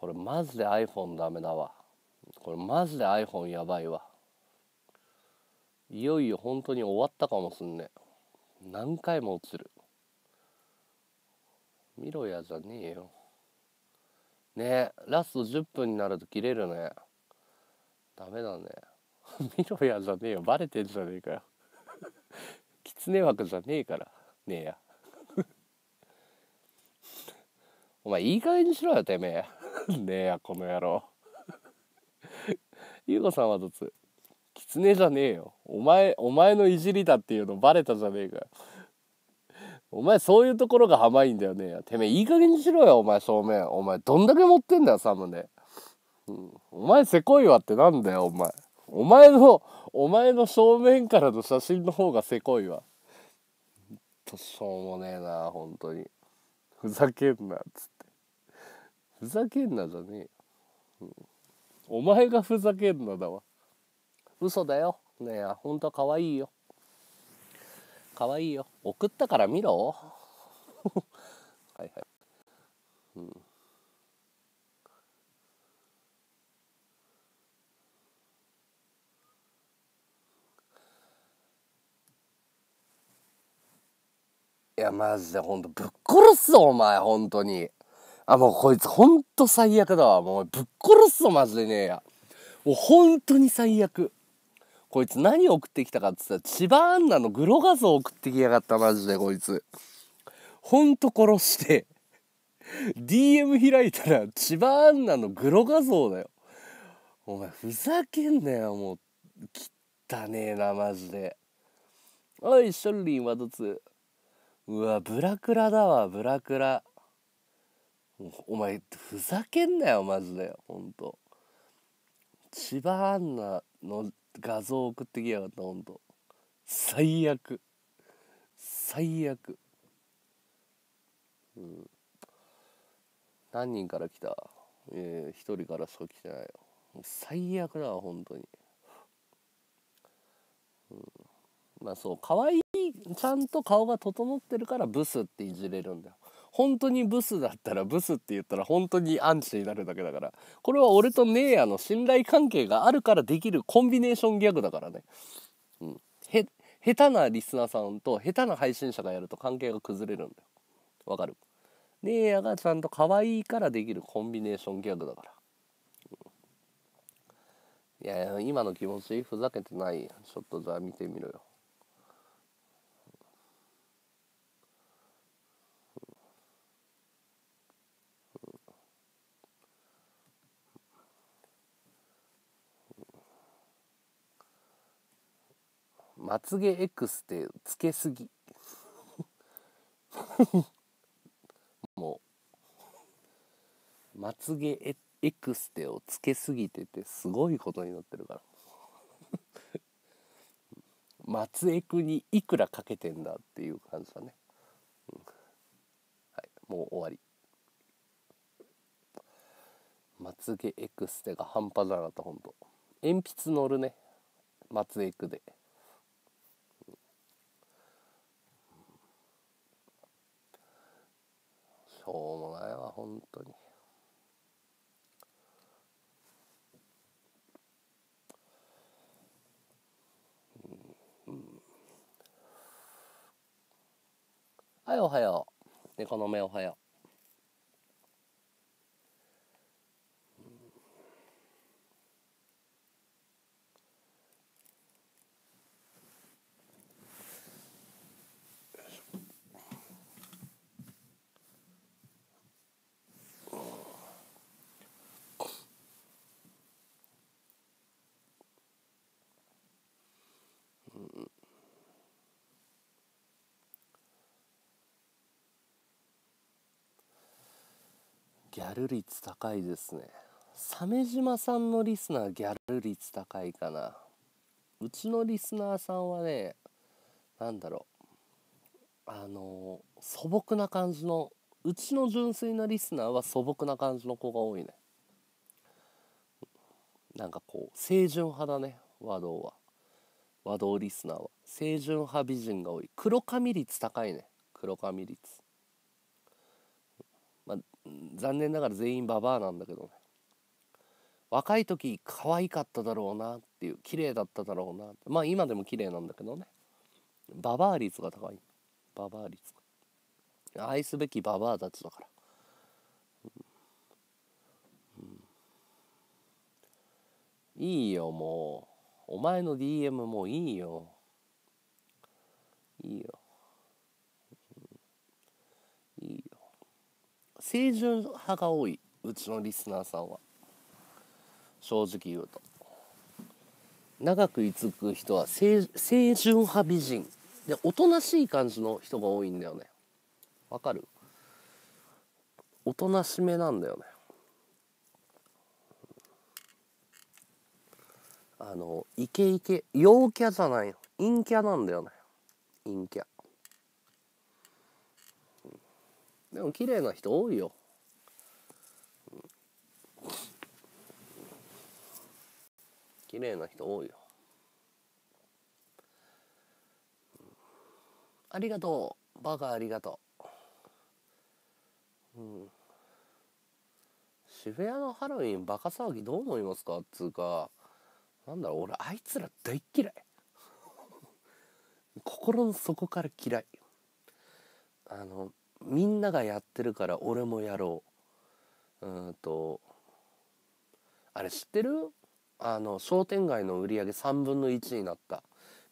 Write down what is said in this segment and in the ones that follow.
これマジで iPhone ダメだわこれマジで iPhone やばいわいよいよ本当に終わったかもすんね何回も映る見ろやじゃねえよねえラスト10分になると切れるねダメだね 見ろやじゃねえよバレてんじゃねえかよ狐 枠じゃねえからねえや お前いい加減にしろよてめえ ねえやこの野郎ゆうこさんはどつキツネじゃねえよお前お前のいじりだっていうのバレたじゃねえか お前そういうところが甘いんだよねてめえいい加減にしろよお前正面お前どんだけ持ってんだよサムネ、うん、お前せこいわってなんだよお前お前のお前の正面からの写真の方がせこいわ としょうもねえな本当にふざけんなっつってふざけんなじゃねえ、うん、お前がふざけんなだわ嘘だよねえほんとかわいいよかわいいよ送ったから見ろはいはいうんいやマジで本当ぶっ殺すぞお前本当に。あ、もうこいつほんと最悪だわ。もうぶっ殺すぞ、マジでねえや。もうほんとに最悪。こいつ何送ってきたかっつったら、千葉アンナのグロ画像送ってきやがった、マジでこいつ。ほんと殺して。DM 開いたら、千葉アンナのグロ画像だよ。お前ふざけんなよ、もう。汚ねえな、マジで。おい、ショルリンはどつ。うわ、ブラクラだわ、ブラクラ。お前ふざけんなよマジでほんと千葉アンナの画像送ってきやがったほんと最悪最悪うん何人から来たえー、一人からしか来てないよ最悪だわ本当に、うん、まあそうかわいいちゃんと顔が整ってるからブスっていじれるんだよ本当にブスだったらブスって言ったら本当にアンチになるだけだからこれは俺とネイヤの信頼関係があるからできるコンビネーションギャグだからね、うん、へ下手なリスナーさんと下手な配信者がやると関係が崩れるんだよわかるネイヤがちゃんと可愛いからできるコンビネーションギャグだからいや今の気持ちふざけてないちょっとじゃあ見てみろよまつげクステつけすぎ もうまつげエクステをつけすぎててすごいことになってるから松江区にいくらかけてんだっていう感じだね、うん、はいもう終わりまつげエクステが半端だなとほんと鉛筆乗るね松江区で。ょうもないわ本当に。はい、おはよう。猫の目おはようギャル率高いですね鮫島さんのリスナーギャル率高いかなうちのリスナーさんはね何だろうあの素朴な感じのうちの純粋なリスナーは素朴な感じの子が多いねなんかこう清純派だね和道は和道リスナーは清純派美人が多い黒髪率高いね黒髪率残念ながら全員ババアなんだけどね若い時可愛かっただろうなっていう綺麗だっただろうなまあ今でも綺麗なんだけどねババア率が高いババア率愛すべきババアたちだから、うんうん、いいよもうお前の DM もういいよいいよ清純派が多いうちのリスナーさんは正直言うと長く居つく人は清純派美人でおとなしい感じの人が多いんだよねわかるおとなしめなんだよねあのイケイケ陽キャじゃない陰キャなんだよね陰キャでも綺麗な人多いよ綺麗な人多いよありがとうバカありがとううん渋谷のハロウィンバカ騒ぎどう思いますかっつうかなんだろう俺あいつら大嫌い 心の底から嫌いあのみんながやってるから俺もやろううんとあれ知ってるあの商店街の売り上げ3分の1になった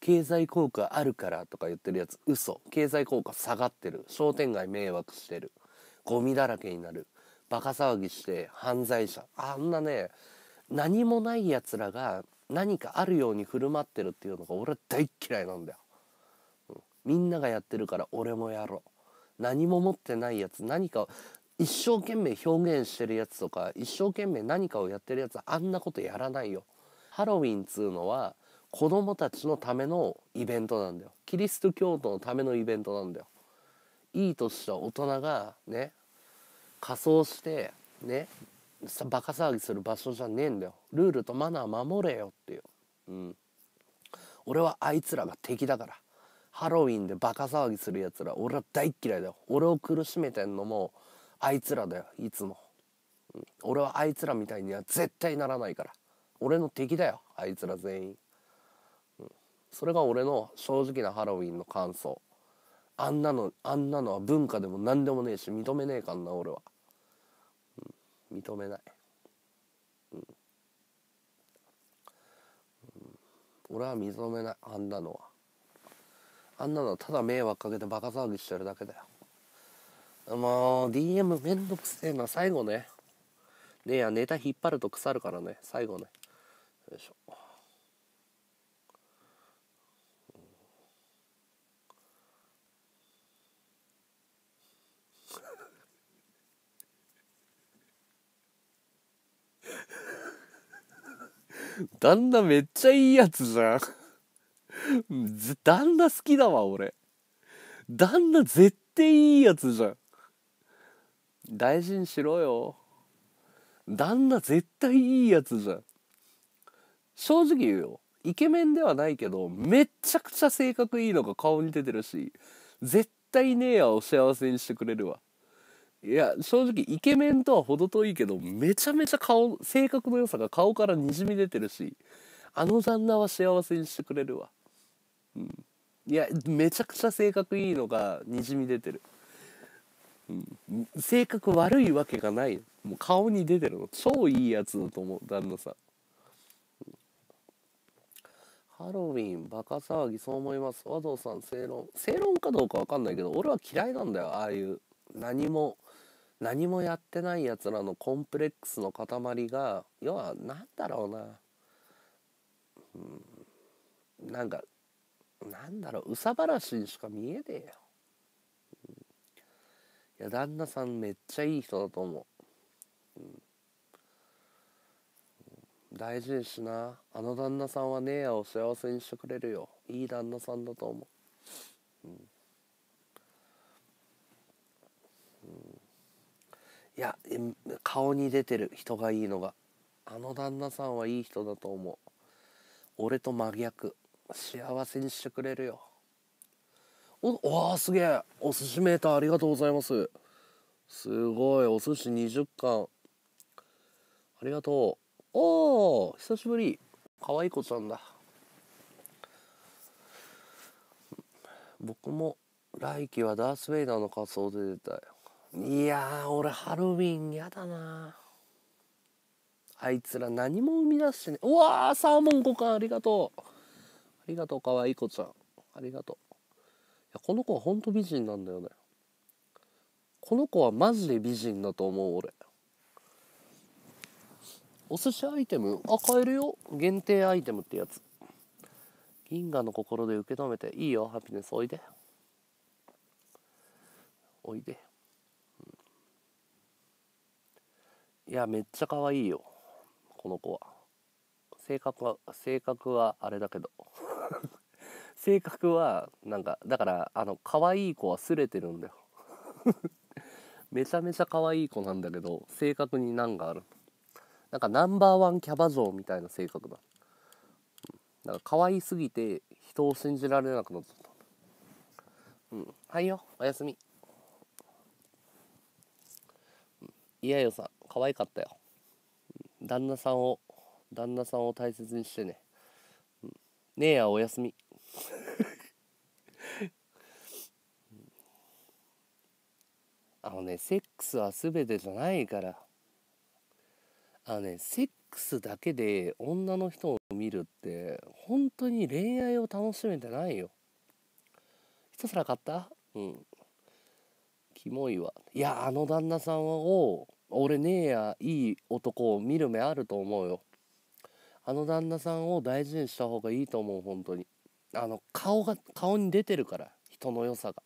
経済効果あるからとか言ってるやつ嘘経済効果下がってる商店街迷惑してるゴミだらけになるバカ騒ぎして犯罪者あんなね何もないやつらが何かあるように振る舞ってるっていうのが俺は大嫌いなんだよ、うん、みんながやってるから俺もやろう何も持ってないやつ何か一生懸命表現してるやつとか一生懸命何かをやってるやつはあんなことやらないよハロウィンつうのは子供たちのためのイベントなんだよキリスト教徒のためのイベントなんだよいい年した大人がね仮装してねバカ騒ぎする場所じゃねえんだよルールとマナー守れよっていう、うん、俺はあいつらが敵だからハロウィンでバカ騒ぎするやつら俺は大っ嫌いだよ俺を苦しめてんのもあいつらだよいつも、うん、俺はあいつらみたいには絶対ならないから俺の敵だよあいつら全員、うん、それが俺の正直なハロウィンの感想あんなのあんなのは文化でも何でもねえし認めねえかんな俺は、うん、認めない、俺は認めないあんなのはあんなのただ迷惑かけてバカ騒ぎしてるだけだよもう DM めんどくせえな最後ねねえやネタ引っ張ると腐るからね最後ねよいしょ 旦那めっちゃいいやつじゃん旦那好きだわ、俺。旦那絶対いいやつじゃん。大事にしろよ。旦那絶対いいやつじゃん。正直言うよ。イケメンではないけど、めっちゃくちゃ性格いいのが顔に出てるし、絶対ねえやを幸せにしてくれるわ。いや、正直イケメンとは程遠いけど、めちゃめちゃ顔、性格の良さが顔からにじみ出てるし、あの旦那は幸せにしてくれるわ。うん、いやめちゃくちゃ性格いいのがにじみ出てる、うん、性格悪いわけがないもう顔に出てるの超いいやつだと思う旦那さん、うん、ハロウィンバカ騒ぎそう思います和藤さん正論正論かどうか分かんないけど俺は嫌いなんだよああいう何も何もやってないやつらのコンプレックスの塊が要は何だろうな、うん、なんかなんだろう、うさばらしにしか見えねえよ。うん、いや、旦那さんめっちゃいい人だと思う。うん、大事にしな。あの旦那さんは姉やを幸せにしてくれるよ。いい旦那さんだと思う。うん、いや顔に出てる人がいいのがあの旦那さんはいい人だと思う俺と真逆幸せにしてくれるよおわすげえお寿司メーターありがとうございますすごいお寿司20貫ありがとうおお久しぶりかわいい子ちゃんだ僕も来季はダース・ベイダーの仮装で出たいいや俺ハロウィンやだなあいつら何も生み出してねうわーサーモン5貫ありがとうりがとう、かわいい子ちゃん。ありがとう。いや、この子はほんと美人なんだよね。この子はマジで美人だと思う、俺。お寿司アイテムあ、買えるよ。限定アイテムってやつ。銀河の心で受け止めて、いいよ、ハピネス、おいで。おいで。いや、めっちゃ可愛いよ。この子は。性格は性格はあれだけど 性格はなんかだからあの可愛い子はすれてるんだよ めちゃめちゃ可愛い子なんだけど性格に難があるなんかナンバーワンキャバ嬢みたいな性格だんか可愛すぎて人を信じられなくなっちゃったうんはいよおやすみいやよさん可愛かったよ旦那さんを旦那さんを大切にしてね、うん、ねえやおやすみ あのねセックスは全てじゃないからあのねセックスだけで女の人を見るって本当に恋愛を楽しめてないよ一皿買ったうんキモいわいやあの旦那さんを俺ねえやいい男を見る目あると思うよあの旦那さんを大事にした方がいいと思う本当にあの顔が顔に出てるから人の良さが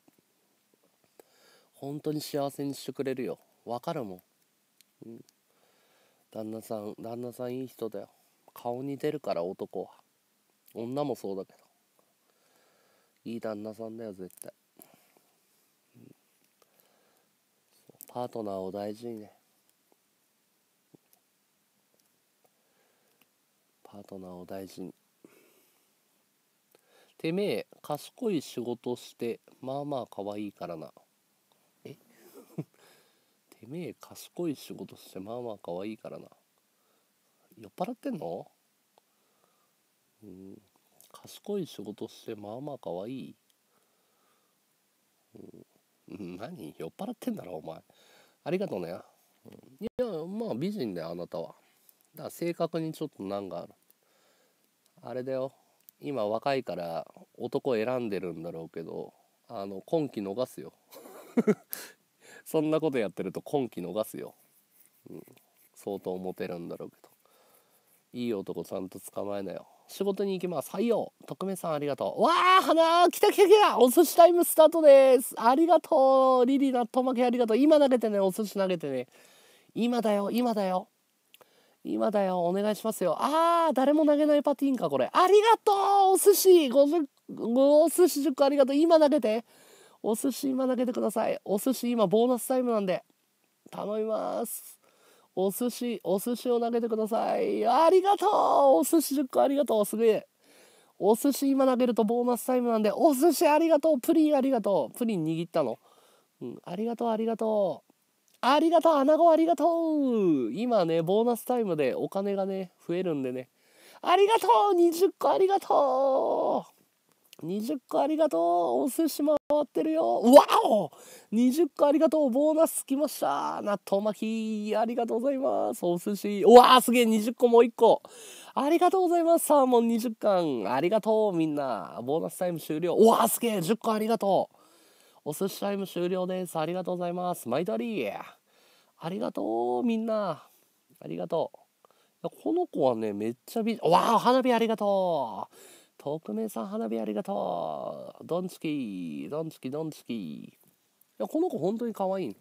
本当に幸せにしてくれるよわかるもん、うん、旦那さん旦那さんいい人だよ顔に出るから男は女もそうだけどいい旦那さんだよ絶対、うん、パートナーを大事にねパートナーを大事にてめえ賢い仕事してまあまあ可愛いからなえ てめえ賢い仕事してまあまあ可愛いからな酔っ払ってんのうん賢い仕事してまあまあ可愛いうん何酔っ払ってんだろお前ありがとうね、うん、いやまあ美人だよあなたはだからにちょっと難があるあれだよ今若いから男選んでるんだろうけどあの今期逃すよ そんなことやってると今期逃すよ、うん、相当モテるんだろうけどいい男ちゃんと捕まえなよ仕事に行きます採用特命さんありがとうわあ花来た来た来たお寿司タイムスタートですありがとうリリーット負けありがとう今投げてねお寿司投げてね今だよ今だよ今だよ、お願いしますよ。あー、誰も投げないパティンか、これ。ありがとうお寿司 !50、お寿司10個ありがとう。今投げて。お寿司今投げてください。お寿司今ボーナスタイムなんで。頼みます。お寿司、お寿司を投げてください。ありがとうお寿司10個ありがとうすげえ。お寿司今投げるとボーナスタイムなんで、お寿司ありがとうプリンありがとうプリン握ったの。うん、ありがとうありがとう。ありがとうアナゴありがとう今ね、ボーナスタイムでお金がね、増えるんでね。ありがとう !20 個ありがとう !20 個ありがとうお寿司回ってるよわお !20 個ありがとうボーナスきました納豆巻きありがとうございますお寿司うわーすげえ !20 個もう1個ありがとうございますサーモン20巻ありがとうみんなボーナスタイム終了うわーすげえ !10 個ありがとうお寿司タイム終了です。ありがとうございます。毎度あり。ありがとう、みんな。ありがとう。この子はね、めっちゃ美わあ、花火ありがとう。匿名さん花火ありがとう。ドンチキドンチキドンチキいや、この子本当に可愛い、こ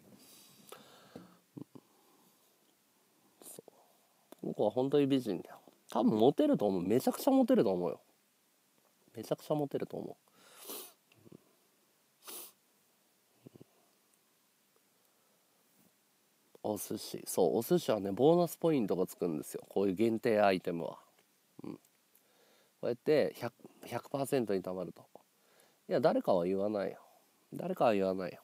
の子は本当に美人だよ。多分モテると思う。めちゃくちゃモテると思うよ。めちゃくちゃモテると思う。お寿司そうお寿司はねボーナスポイントがつくんですよこういう限定アイテムは、うん、こうやって 100%, 100に貯まるといや誰かは言わないよ誰かは言わないよ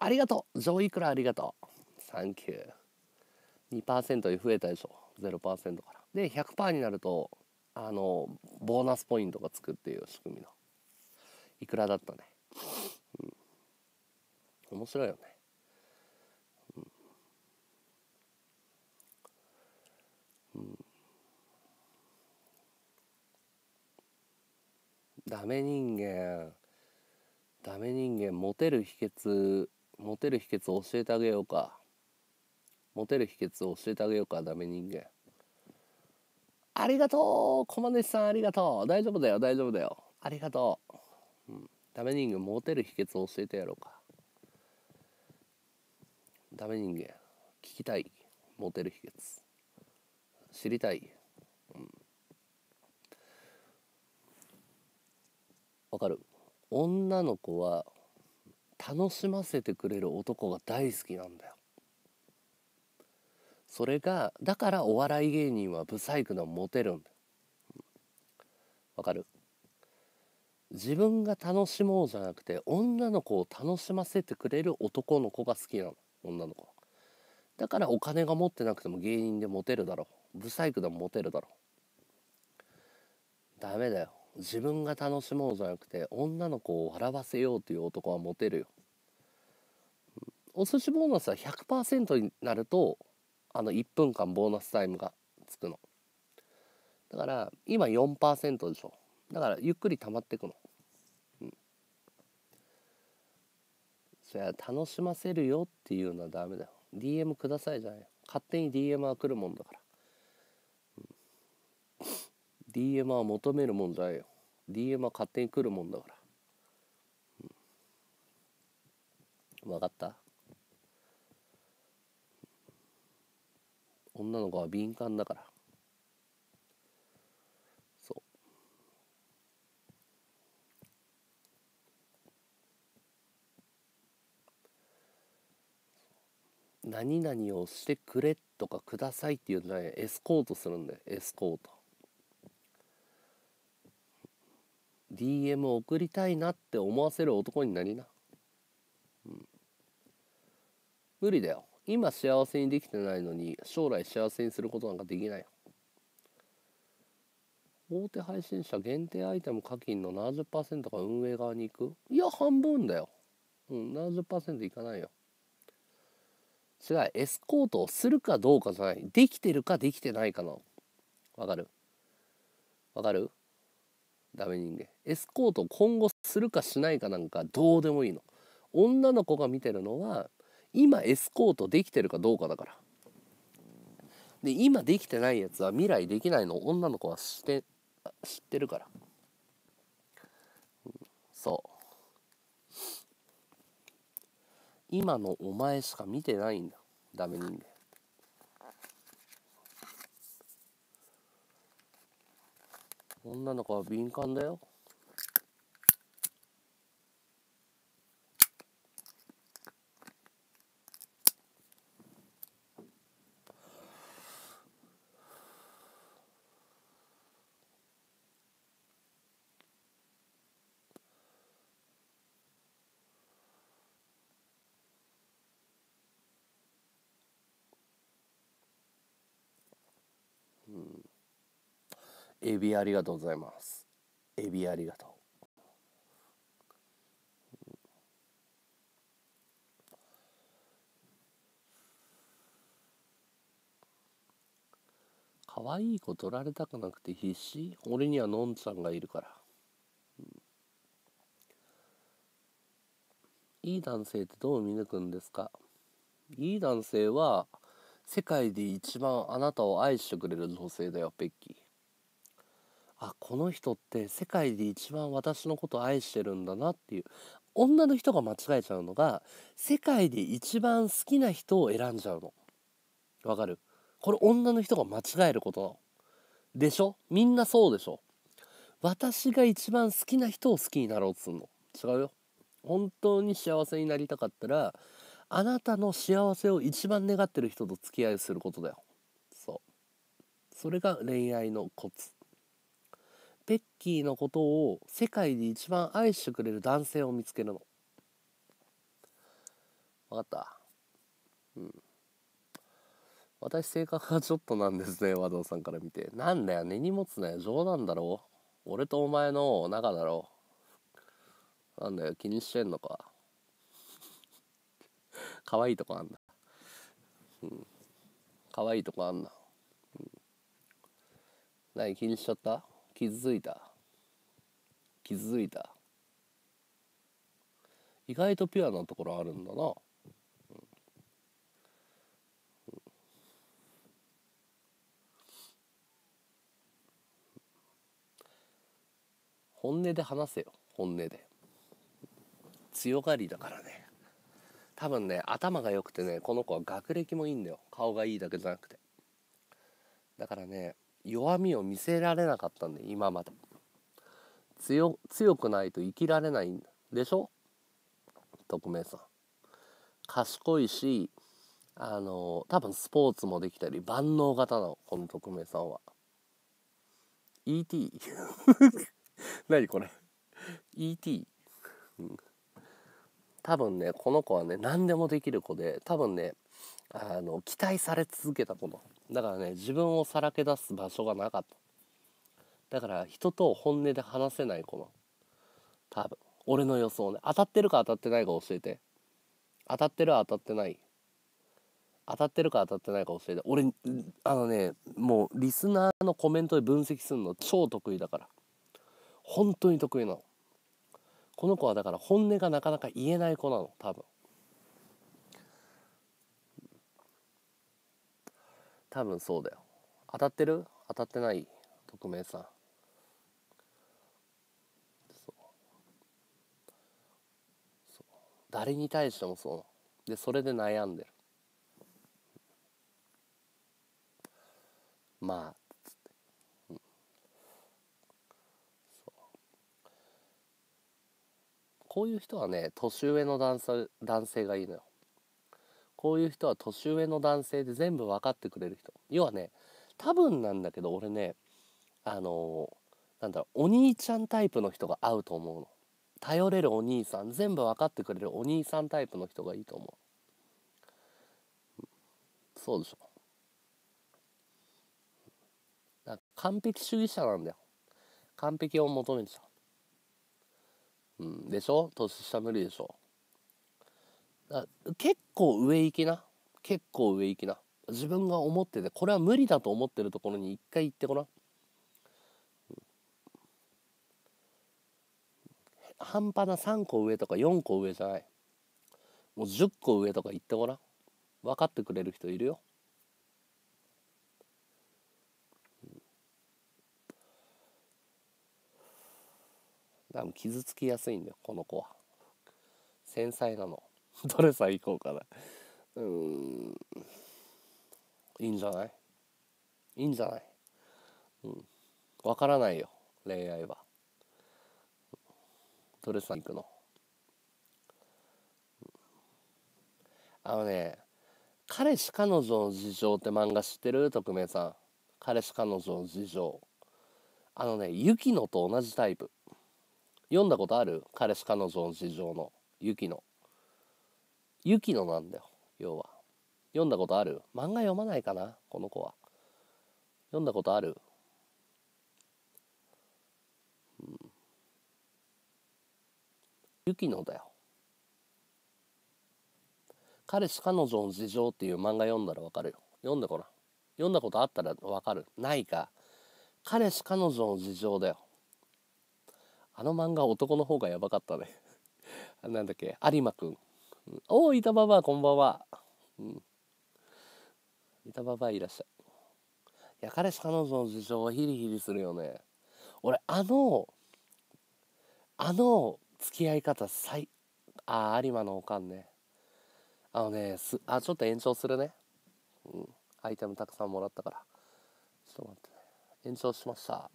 ありがとう上位くらありがとうサンキュー2%に増えたでしょ0%からで100%になるとあのボーナスポイントがつくっていう仕組みのいくらだったね面白いよね、うんダメ人間ダメ人間モテる秘訣モテる秘訣を教えてあげようかモテる秘訣を教えてあげようかダメ人間ありがとうコマネチさんありがとう大丈夫だよ大丈夫だよありがとう、うん、ダメ人間モテる秘訣を教えてやろうかダメ人間聞きたいモテる秘訣知りたい、うん、わかる女の子は楽しませてくれる男が大好きなんだよそれがだからお笑い芸人はブサイクなモテるんだよわかる自分が楽しもうじゃなくて女の子を楽しませてくれる男の子が好きなの女の子だからお金が持ってなくても芸人でモテるだろうブサイクでもモテるだろうダメだよ自分が楽しもうじゃなくて女の子を笑わせようという男はモテるよお寿司ボーナスは100%になるとあの1分間ボーナスタイムがつくのだから今4%でしょだからゆっくり溜まってくのじゃあ楽しませるよっていうのはダメだよ DM くださいじゃないよ勝手に DM は来るもんだから、うん、DM は求めるもんじゃないよ DM は勝手に来るもんだから、うん、分かった女の子は敏感だから何々をしてくれとかくださいっていうのはエスコートするんだよエスコート DM を送りたいなって思わせる男になりな、うん、無理だよ今幸せにできてないのに将来幸せにすることなんかできないよ大手配信者限定アイテム課金の70%が運営側に行くいや半分だようん70%いかないよ違うエスコートをするかどうかじゃないできてるかできてないかのわかるわかるダメ人間エスコートを今後するかしないかなんかどうでもいいの女の子が見てるのは今エスコートできてるかどうかだからで今できてないやつは未来できないの女の子はして知ってるから、うん、そう今のお前しか見てないんだダメ人間女の子は敏感だよエビありがとうございますエビありがとう可愛、うい子取られたくなくて必死俺にはのんちゃんがいるから、うん、いい男性ってどう見抜くんですかいい男性は世界で一番あなたを愛してくれる女性だよペッキーあこの人って世界で一番私のこと愛してるんだなっていう女の人が間違えちゃうのが世界で一番好きな人を選んじゃうのわかるこれ女の人が間違えることでしょみんなそうでしょ私が一番好きな人を好きになろうっつうの違うよ本当に幸せになりたかったらあなたの幸せを一番願ってる人と付き合いすることだよそうそれが恋愛のコツペッキーのことを世界で一番愛してくれる男性を見つけるの分かったうん私性格がちょっとなんですね和道さんから見てなんだよ根に持つなよ冗談だろ俺とお前の仲だろなんだよ気にしてんのか可愛いとこあんだ。うん可愛いとこあんな、うん、何気にしちゃった傷ついた傷ついた意外とピュアなところあるんだな、うん本音で話せよ本音で強がりだからね多分ね頭が良くてねこの子は学歴もいいんだよ顔がいいだけじゃなくてだからね弱みを見せられなかったんで今まで強強くないと生きられないんでしょ匿名さん賢いしあの多分スポーツもできたり万能型のこの匿名さんは ET 何これ ET、多分ねこの子はね何でもできる子で多分ねあの期待され続けたものだからね自分をさらけ出す場所がなかっただから人と本音で話せないこの多分俺の予想ね当たってるか当たってないか教えて当たってる当たってない当たってるか当たってないか教えて俺あのねもうリスナーのコメントで分析するの超得意だから本当に得意なのこの子はだから本音がなかなか言えない子なの多分多分そうだよ当たってる当たってない匿名さん誰に対してもそうでそれで悩んでるまあつって、うん、そうこういう人はね年上の男性男性がいいのよこういう人は年上の男性で全部分かってくれる人要はね多分なんだけど俺ねあのー、なんだろうお兄ちゃんタイプの人が合うと思うの頼れるお兄さん全部分かってくれるお兄さんタイプの人がいいと思うそうでしょな完璧主義者なんだよ完璧を求めちゃう、うん、でしょ年下無理でしょ結構上行きな結構上行きな自分が思っててこれは無理だと思ってるところに一回行ってごらん半端な3個上とか4個上じゃないもう10個上とか行ってごらん分かってくれる人いるよ多分傷つきやすいんだよこの子は繊細なの。どれさ行こうかなうんいいんじゃないいいんじゃないうんわからないよ恋愛はどれさん行くのあのね「彼氏彼女の事情」って漫画知ってる匿名さん彼氏彼女の事情あのね雪乃と同じタイプ読んだことある彼氏彼女の事情の雪乃雪乃なんだよ要は読んだことある漫画読まないかなこの子は読んだことある、うん、雪乃だよ彼氏彼女の事情っていう漫画読んだらわかるよ読んでこな読んだことあったらわかるないか彼氏彼女の事情だよあの漫画男の方がやばかったね なんだっけ有馬くんおお、板ババア、こんばんは。うん。板ババアいらっしゃい。や彼氏彼女の事情はヒリヒリするよね。俺、あの、あの付き合い方、最、あ、有馬のおかんね。あのね、す、あ、ちょっと延長するね。うん。アイテムたくさんもらったから。ちょっと待ってね。延長しました。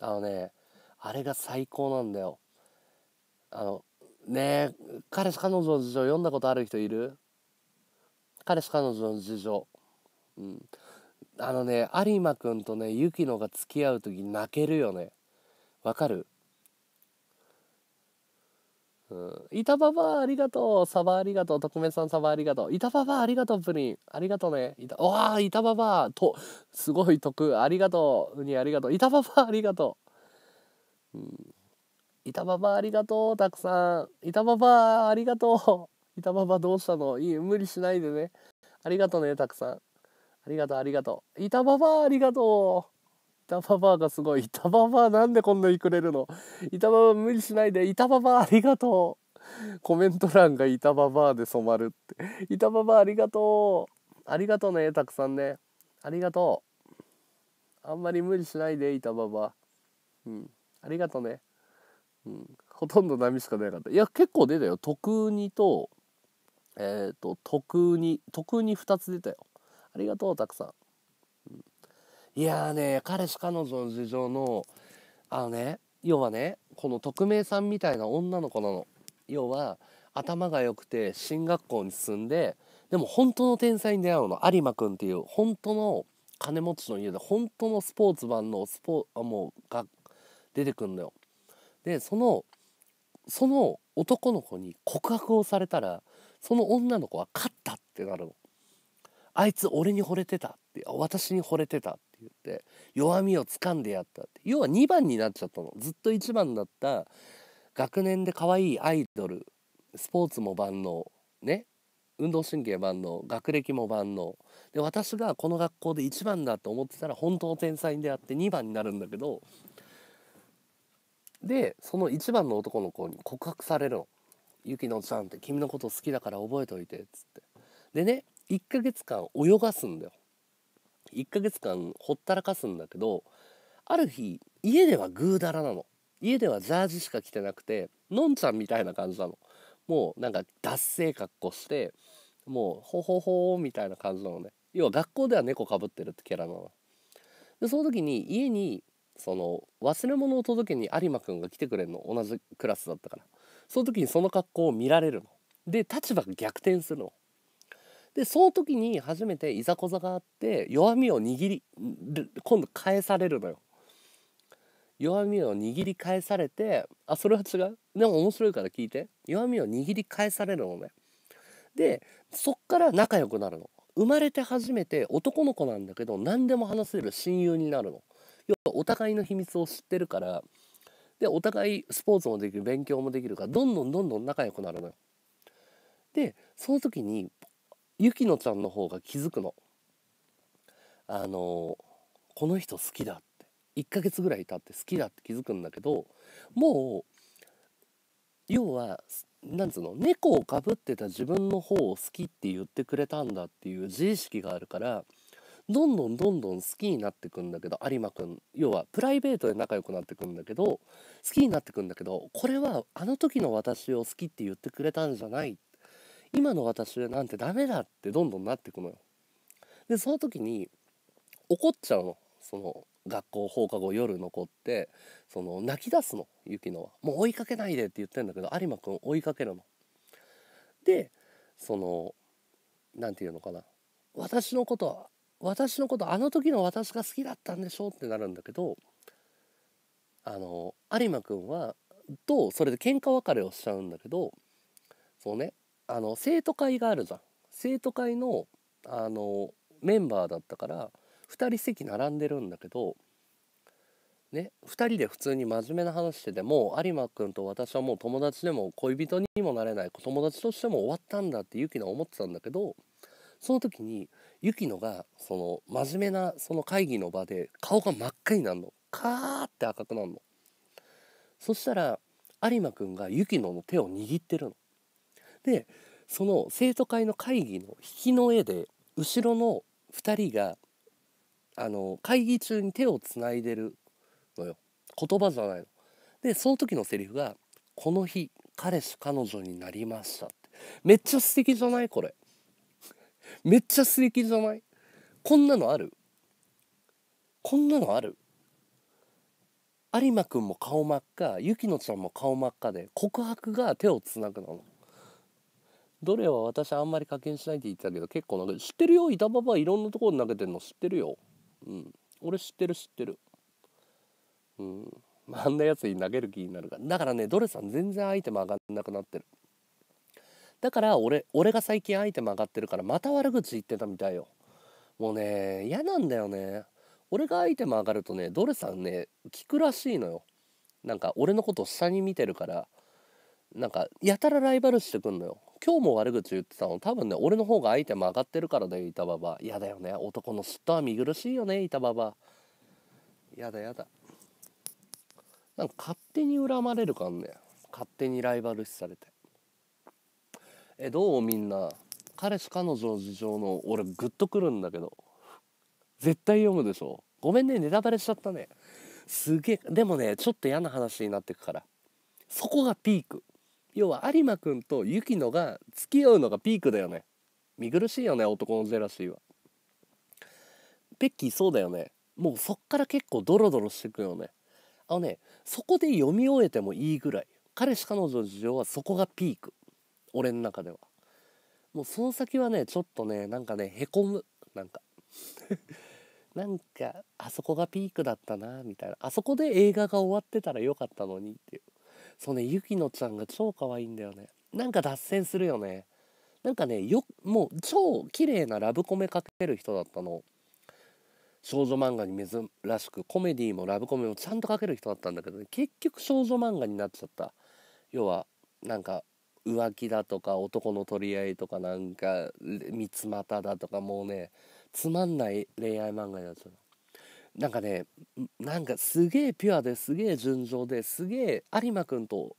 あのね、あれが最高なんだよ。あの、ねえ彼氏彼女の事情読んだことある人いる彼氏彼女の事情うんあのね有馬くんとね雪乃が付き合う時泣けるよねわかるうん、板ばばありがとうサバありがとう徳明さんサバありがとう板ばばありがとうプリンありがとうねいたわあ板ばばとすごい得ありがとうにありがとう板ばばありがとう、うん、板ババありがとうたくさん板ババありがとう板ババどうしたのいい無理しないでねありがとうねたくさんありがとうありがとう板ババありがとう板ババがすごい板ババなんでこんなにくれるの板ババ無理しないで板ババありがとうコメント欄が板ババで染まるって板ババありがとうありがとうねたくさんねありがとうあんまり無理しないで板ババうんありがとうねうん、ほとんど波しか出なかったいや結構出たよ特にとえっ、ー、と特に特に2つ出たよありがとうたくさん、いやね彼氏彼女の事情のあのね要はねこの匿名さんみたいな女の子なの要は頭が良くて進学校に進んででも本当の天才に出会うの有馬くんっていう本当の金持ちの家で本当のスポーツ版のスポもうが出てくんのよでそのその男の子に告白をされたらその女の子は勝ったってなるの。あいつ俺に惚れてたって私に惚れてたって言って弱みを掴んでやったって要は2番になっちゃったのずっと1番だった学年で可愛いアイドルスポーツも万能ね運動神経万能学歴も万能で私がこの学校で1番だと思ってたら本当の天才であって2番になるんだけどでその一番の男の子に告白されるの「ゆきのちゃんって君のこと好きだから覚えておいて」っつってでね1ヶ月間泳がすんだよ1ヶ月間ほったらかすんだけどある日家ではぐうだらなの家ではジャージしか着てなくてのんちゃんみたいな感じなのもうなんか脱性格好してもうほほほーみたいな感じなのね要は学校では猫かぶってるってキャラなのでその時に家にその忘れ物を届けに有馬くんが来てくれるの同じクラスだったからその時にその格好を見られるので立場が逆転するのでその時に初めていざこざがあって弱みを握り今度返されるのよ弱みを握り返されてあそれは違うでも面白いから聞いて弱みを握り返されるのねでそっから仲良くなるの生まれて初めて男の子なんだけど何でも話せる親友になるの要はお互いの秘密を知ってるからでお互いスポーツもできる勉強もできるからどんどんどんどん仲良くなるのよ。でその時にゆきのちゃんの方が気づくの。あのこの人好きだって1ヶ月ぐらい経って好きだって気づくんだけどもう要はなんつうの猫をかぶってた自分の方を好きって言ってくれたんだっていう自意識があるからどんどんどんどん好きになってくんだけど有馬くん要はプライベートで仲良くなってくんだけど好きになってくんだけどこれはあの時の私を好きって言ってくれたんじゃない今の私なんてダメだってどんどんなってくのよ。でその時に怒っちゃうのその学校放課後夜残ってその泣き出すの雪乃はもう追いかけないでって言ってんだけど有馬くん追いかけるの。でその何て言うのかな私のことは私のことあの時の私が好きだったんでしょってなるんだけどあの有馬くんはとそれで喧嘩別れをしちゃうんだけどそうねあの生徒会があるじゃん生徒会のあのメンバーだったから2人席並んでるんだけど、ね、2人で普通に真面目な話してても有馬くんと私はもう友達でも恋人にもなれない友達としても終わったんだってユキナ思ってたんだけどその時に雪乃がその真面目なその会議の場で顔が真っ赤になるのカーって赤くなるのそしたら有馬くんが雪乃の手を握ってるのでその生徒会の会議の引きの絵で後ろの2人があの会議中に手をつないでるのよ言葉じゃないの。でその時のセリフが「この日彼氏彼女になりました」ってめっちゃ素敵じゃないこれ。めっちゃ素敵じゃないこんなのあるこんなのある有馬くんも顔真っ赤雪乃ちゃんも顔真っ赤で告白が手をつなぐのどれは私あんまり課金しないって言ってたけど結構なん知ってるよ板バはいろんなところに投げてんの知ってるようん俺知ってる知ってるうんあんなやつに投げる気になるからだからねドレさん全然アイテム上がんなくなってるだから俺俺が最近アイテム上がってるからまた悪口言ってたみたいよもうね嫌なんだよね俺がアイテム上がるとねドレさんね聞くらしいのよなんか俺のこと下に見てるからなんかやたらライバルしてくんのよ今日も悪口言ってたの多分ね俺の方がアイテム上がってるからだよ板ババ嫌だよね男の嫉妬は見苦しいよね板ババやだやだなんか勝手に恨まれるかんね勝手にライバル視されてえどうみんな彼氏彼女の事情の俺グッとくるんだけど絶対読むでしょごめんねネタバレしちゃったねすげえでもねちょっと嫌な話になってくからそこがピーク要は有馬くんと雪乃が付き合うのがピークだよね見苦しいよね男のジェラシーはペッキーそうだよねもうそっから結構ドロドロしてくよねあのねそこで読み終えてもいいぐらい彼氏彼女の事情はそこがピーク俺の中ではもうその先はねちょっとねなんかねへこむなんか なんかあそこがピークだったなみたいなあそこで映画が終わってたらよかったのにっていうそうねゆきのちゃんが超可愛いんだよねなんか脱線するよねなんかねよもう超綺麗なラブコメかける人だったの少女漫画に珍しくコメディもラブコメもちゃんとかける人だったんだけど、ね、結局少女漫画になっちゃった要はなんか浮気だとか男の取り合いとかなんか三つ股だとかもうねつまんない恋愛漫画だったのなんかねなんかすげえピュアですげえ純情ですげえ有馬くんと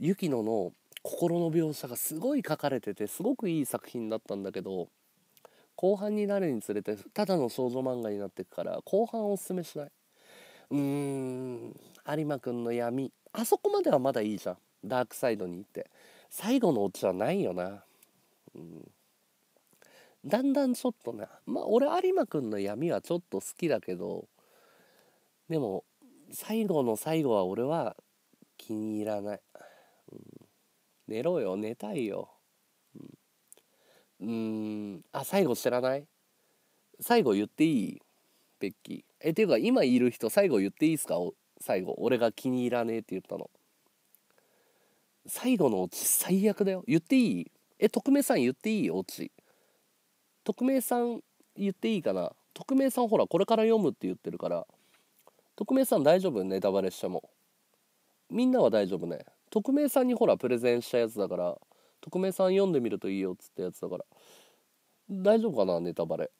雪乃の心の描写がすごい書かれててすごくいい作品だったんだけど後半になるにつれてただの少女漫画になってくから後半おすすめしないうーん有馬くんの闇あそこまではまだいいじゃんダークサイドに行って最後のオチはないよな、うん、だんだんちょっとなまあ俺有馬くんの闇はちょっと好きだけどでも最後の最後は俺は気に入らない、うん、寝ろよ寝たいようんあ最後知らない最後言っていいベッキーえっていうか今いる人最後言っていいですか最後俺が気に入らねえって言ったの最後のオチ最悪だよ言っていいえ匿名さん言っていいオチ匿名さん言っていいかな匿名さんほらこれから読むって言ってるから匿名さん大丈夫ネタバレしてもみんなは大丈夫ね匿名さんにほらプレゼンしたやつだから匿名さん読んでみるといいよっつったやつだから大丈夫かなネタバレ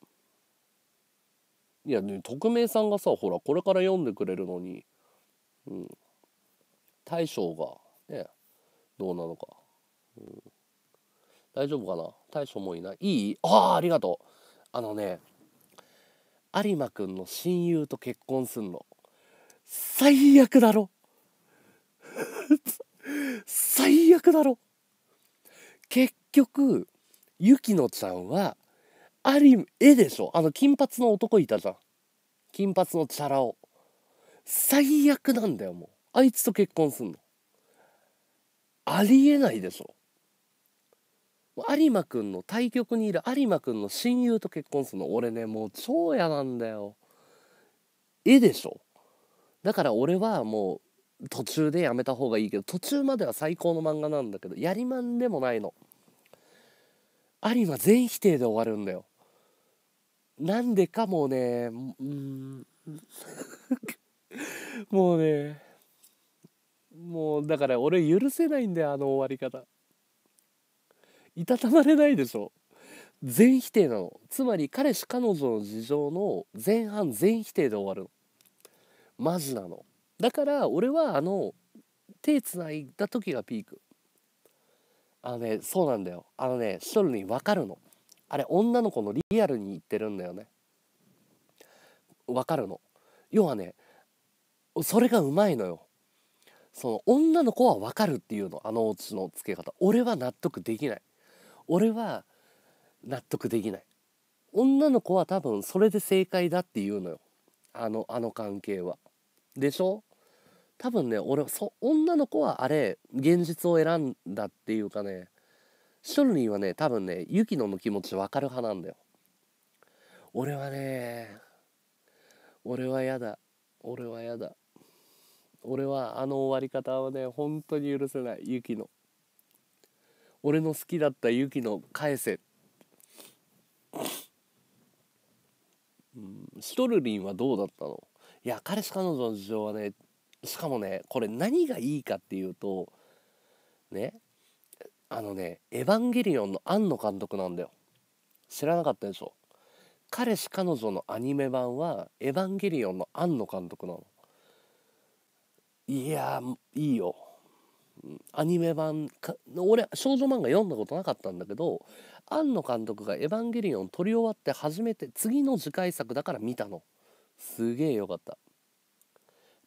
いや、ね、匿名さんがさほらこれから読んでくれるのに、うん、大将がねどうなのか、うん、大丈夫かな大将もいないいいああありがとうあのね有馬くんの親友と結婚すんの最悪だろ 最悪だろ結局ゆきのちゃんはあり絵でしょあの金髪の男いたじゃん金髪のチャラ男最悪なんだよもうあいつと結婚すんのありえないでしょ有馬くんの対局にいる有馬くんの親友と結婚するの俺ねもう超嫌なんだよ絵でしょだから俺はもう途中でやめた方がいいけど途中までは最高の漫画なんだけどやりまんでもないの有馬全否定で終わるんだよなんでかもうねうん もうねもうだから俺許せないんだよあの終わり方いたたまれないでしょ全否定なのつまり彼氏彼女の事情の前半全否定で終わるのマジなのだから俺はあの手つないだ時がピークあのねそうなんだよあのねしとるに分かるのあれ女の子のリアルに言ってるんだよね分かるの要はねそれがうまいのよその女の子は分かるっていうのあのオチのつけ方俺は納得できない俺は納得できない女の子は多分それで正解だっていうのよあのあの関係はでしょ多分ね俺そ女の子はあれ現実を選んだっていうかねショルニーはね多分ねユキノの気持ち分かる派なんだよ俺はね俺はやだ俺はやだ俺はあの終わり方はね本当に許せないユキの俺の好きだったユキの返せうんシトルリンはどうだったのいや彼氏彼女の事情はねしかもねこれ何がいいかっていうとねあのね「エヴァンゲリオン」の庵野監督なんだよ知らなかったでしょ彼氏彼女のアニメ版は「エヴァンゲリオン」の庵野監督なのいやいいよアニメ版か俺少女漫画読んだことなかったんだけど庵野監督が「エヴァンゲリオン」撮り終わって初めて次の次回作だから見たのすげえよかった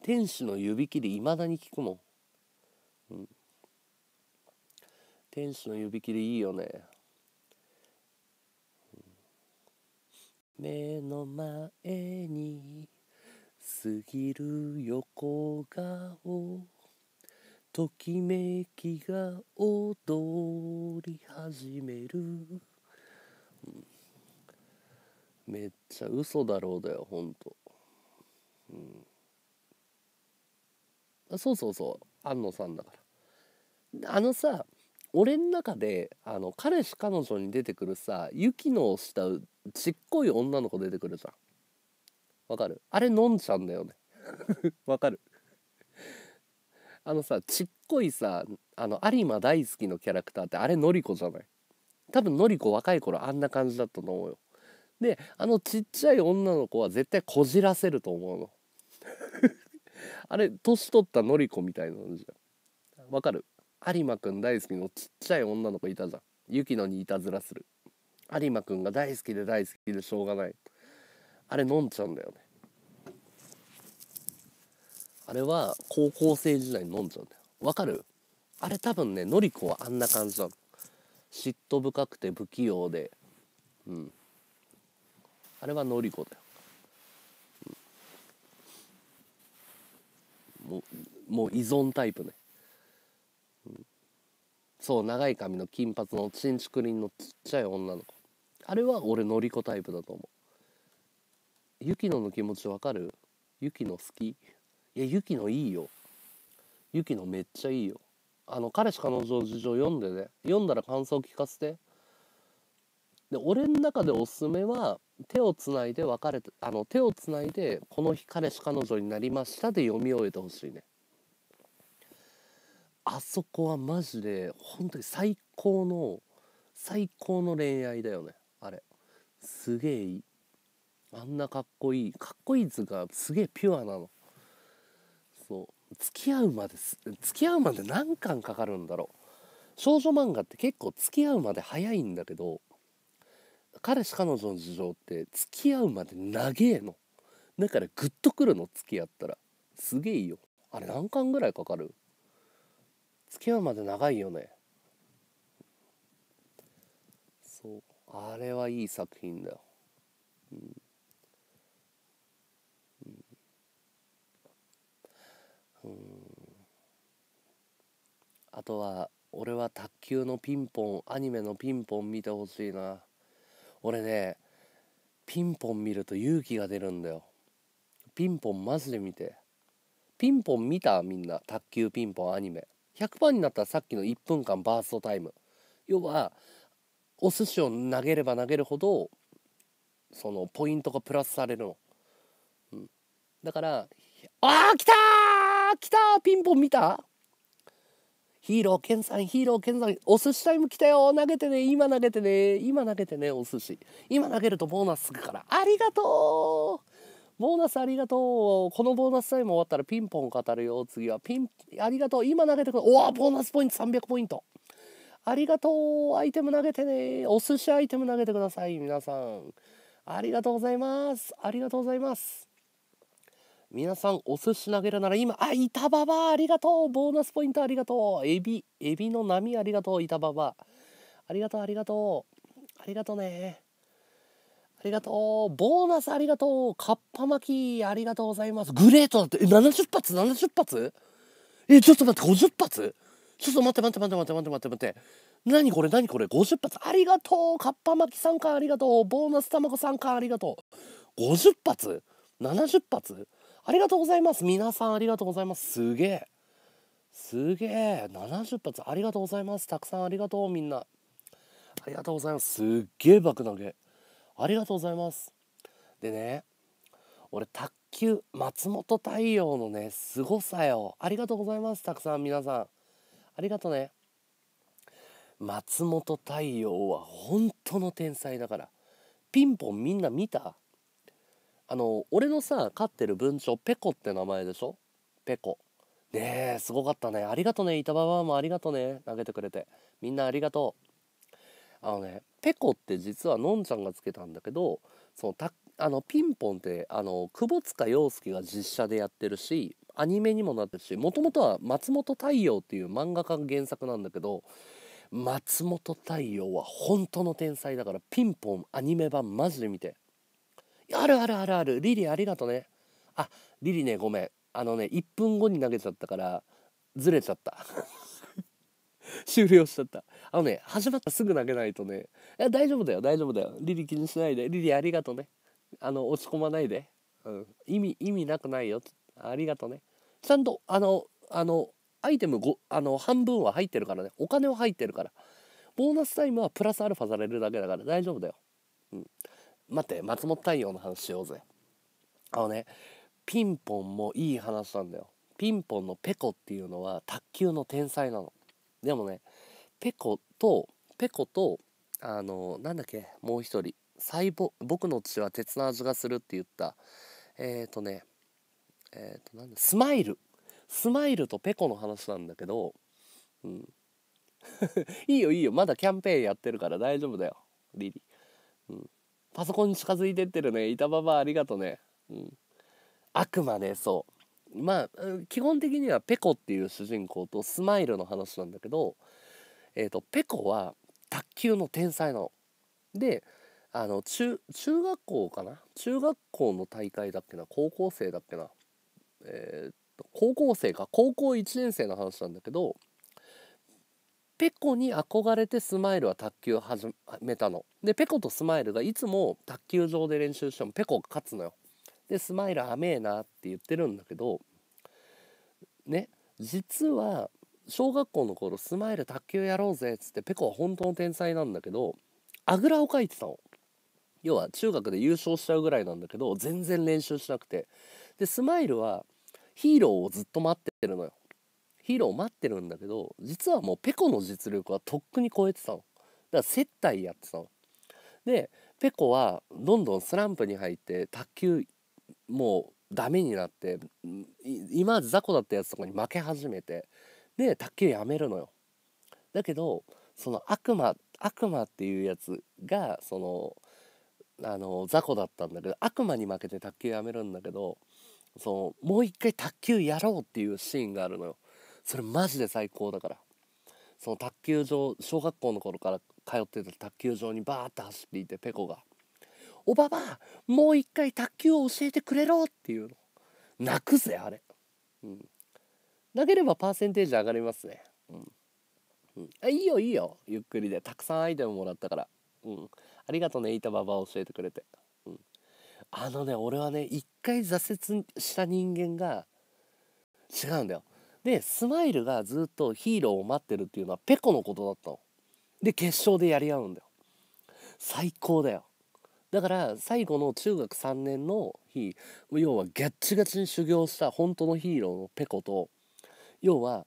天使の指切りいまだに聞くもん、うん、天使の指切りいいよね、目の前に過ぎる横顔ときめきが踊り始める、うん、めっちゃ嘘だろうだよほんと、うん、そうそうそう安野さんだからあのさ俺の中であの彼氏彼女に出てくるさ雪の下、うちっこい女の子出てくるじゃんわかるあれ飲んじゃうんだよね わかるあのさちっこいさあの有馬大好きのキャラクターってあれのりこじゃない多分のりこ若い頃あんな感じだったと思うよであのちっちゃい女の子は絶対こじらせると思うの あれ年取ったのりこみたいなのじゃんわかる有馬くん大好きのちっちゃい女の子いたじゃん雪乃にいたずらする有馬くんが大好きで大好きでしょうがないあれ飲んちゃうんだよねあれは高校生時代に飲んじゃうんだよわかるあれ多分ねのりこはあんな感じだ嫉妬深くて不器用でうんあれはのりこだよ、うん、もうもう依存タイプね、そう長い髪の金髪のちんちくりんのちっちゃい女の子あれは俺のりこタイプだと思うユキノの気持ちわかるユキノ好きいやユキノいいよユキノめっちゃいいよあの彼氏彼女事情読んでね読んだら感想聞かせてで俺の中でおすすめは手をつないで別れてあの手をつないで「この日彼氏彼女になりました」で読み終えてほしいねあそこはマジで本当に最高の最高の恋愛だよねあれすげえいいあんなかっこいいかっこいいっつうかすげえピュアなのそう付き合うまで付き合うまで何巻かかるんだろう少女漫画って結構付き合うまで早いんだけど彼氏彼女の事情って付き合うまで長えのだからグッとくるの付き合ったらすげえいいよあれ何巻ぐらいかかる付き合うまで長いよねそうあれはいい作品だよ、うんあとは俺は卓球のピンポンアニメのピンポン見てほしいな俺ねピンポン見ると勇気が出るんだよピンポンマジで見てピンポン見たみんな卓球ピンポンアニメ100%になったらさっきの1分間バーストタイム要はお寿司を投げれば投げるほどそのポイントがプラスされるの、うん、だから「あー来たー来たーピンポン見たヒーローケンさんヒーローケンさんお寿司タイム来たよ投げてね今投げてね今投げてねお寿司今投げるとボーナスつくからありがとうボーナスありがとうこのボーナスタイム終わったらピンポン語るよ次はピンありがとう今投げてくるおおボーナスポイント300ポイントありがとうアイテム投げてねお寿司アイテム投げてください皆さんありがとうございますありがとうございます皆さんお寿司投げるなら今あ板ババありがとうボーナスポイントありがとうエビエビの波ありがとう板ババありがとうありがとうありがとうねありがとうボーナスありがとうかっぱ巻きありがとうございますグレートだってえ70発70発えちょっと待って50発ちょっと待って待って待って待って待って待って何これ何これ50発ありがとうかっぱ巻き参加ありがとうボーナスたまごありがとう50発70発ありがとうございます皆さんありがとうございますすげえすげえ70発ありがとうございますたくさんありがとうみんなありがとうございますすっげえ爆投げありがとうございますでね俺卓球松本太陽のねすごさよありがとうございますたくさん皆さんありがとうね松本太陽は本当の天才だからピンポンみんな見たあの俺のさ飼ってる文鳥ペコって名前でしょペコねえすごかったねありがとね板場バもありがとね投げてくれてみんなありがとうあのねペコって実はのんちゃんがつけたんだけどそのたあのピンポンってあの窪塚洋介が実写でやってるしアニメにもなってるしもともとは「松本太陽」っていう漫画家が原作なんだけど松本太陽は本当の天才だからピンポンアニメ版マジで見てあるあるあるあるリリーありがとうねあリリーねごめんあのね1分後に投げちゃったからずれちゃった 終了しちゃったあのね始まったらすぐ投げないとねい大丈夫だよ大丈夫だよリリー気にしないでリリーありがとうねあの落ち込まないで、うん、意味意味なくないよありがとねちゃんとあのあのアイテムあの半分は入ってるからねお金は入ってるからボーナスタイムはプラスアルファされるだけだから大丈夫だようん待って松本太陽の話しようぜあのねピンポンもいい話なんだよピンポンのペコっていうのは卓球の天才なのでもねペコとペコとあのなんだっけもう一人細胞僕の血は鉄の味がするって言ったえっ、ー、とねえっ、ー、となんだスマイルスマイルとペコの話なんだけど、うん、いいよいいよまだキャンペーンやってるから大丈夫だよリリー、うん、パソコンに近づいてってるね板ババありがとね、うん、あくまでそうまあ基本的にはペコっていう主人公とスマイルの話なんだけど、えーと、ペコは卓球の天才の。であの中中学校かな中学校の大会だっけな高校生だっけな、えーと高校生か高校1年生の話なんだけどペコに憧れてスマイルは卓球を始めたのでペコとスマイルがいつも卓球場で練習してもペコが勝つのよでスマイル甘えなって言ってるんだけどね実は小学校の頃スマイル卓球やろうぜっつってペコは本当の天才なんだけどあぐらをかいてたの要は中学で優勝しちゃうぐらいなんだけど全然練習しなくてでスマイルはヒーローをずっと待ってるのよヒーロー待ってるんだけど実はもうペコの実力はとっくに超えてたのだから接待やってたのでペコはどんどんスランプに入って卓球もうダメになって今まで雑魚だったやつとかに負け始めてで卓球やめるのよだけどその悪魔悪魔っていうやつがそのあの雑魚だったんだけど悪魔に負けて卓球やめるんだけどそのもう一回卓球やろうっていうシーンがあるのよ。それマジで最高だからその卓球場小学校の頃から通ってた卓球場にバーって走っていてペコが「おばばもう一回卓球を教えてくれろ」っていうの泣くぜあれうん投げればパーセンテージ上がりますねうんうん、あいいよいいよゆっくりでたくさんアイテムもらったからうんありがとうねいたばば教えてくれて、うん、あのね俺はね一回挫折した人間が違うんだよでスマイルがずっとヒーローを待ってるっていうのはペコのことだったの。で決勝でやり合うんだよ。最高だよ。だから最後の中学3年の日要はガッチガチに修行した本当のヒーローのペコと要は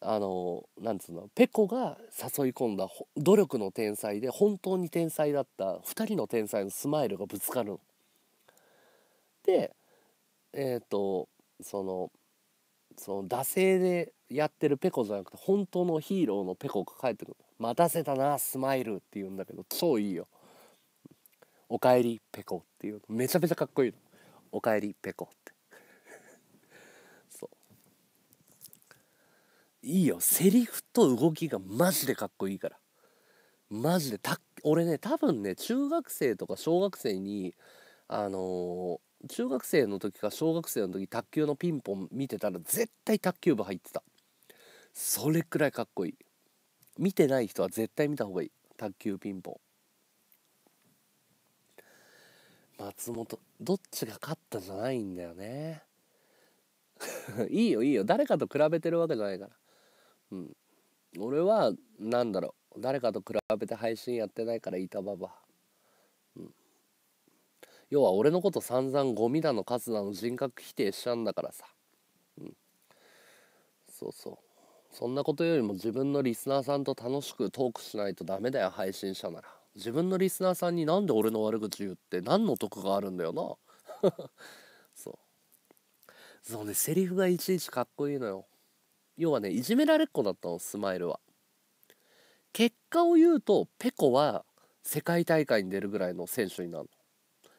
あのなんつうのペコが誘い込んだ努力の天才で本当に天才だった2人の天才のスマイルがぶつかるでえっ、ー、とそのその惰性でやってるペコじゃなくて本当のヒーローのペコが帰ってくる「待たせたなスマイル」って言うんだけど超いいよ「おかえりペコ」っていうめちゃめちゃかっこいいの「おかえりペコ」ってそういいよセリフと動きがマジでかっこいいからマジでた俺ね多分ね中学生とか小学生にあのー中学生の時か小学生の時卓球のピンポン見てたら絶対卓球部入ってたそれくらいかっこいい見てない人は絶対見た方がいい卓球ピンポン松本どっちが勝ったじゃないんだよね いいよいいよ誰かと比べてるわけじゃないからうん俺は何だろう誰かと比べて配信やってないから板バば要は俺のこと散々ゴミだのカスだの人格否定しちゃうんだからさ、うん、そうそうそんなことよりも自分のリスナーさんと楽しくトークしないとダメだよ配信者なら自分のリスナーさんになんで俺の悪口言って何の得があるんだよな そうそうねセリフがいちいちかっこいいのよ要はねいじめられっ子だったのスマイルは結果を言うとペコは世界大会に出るぐらいの選手になるの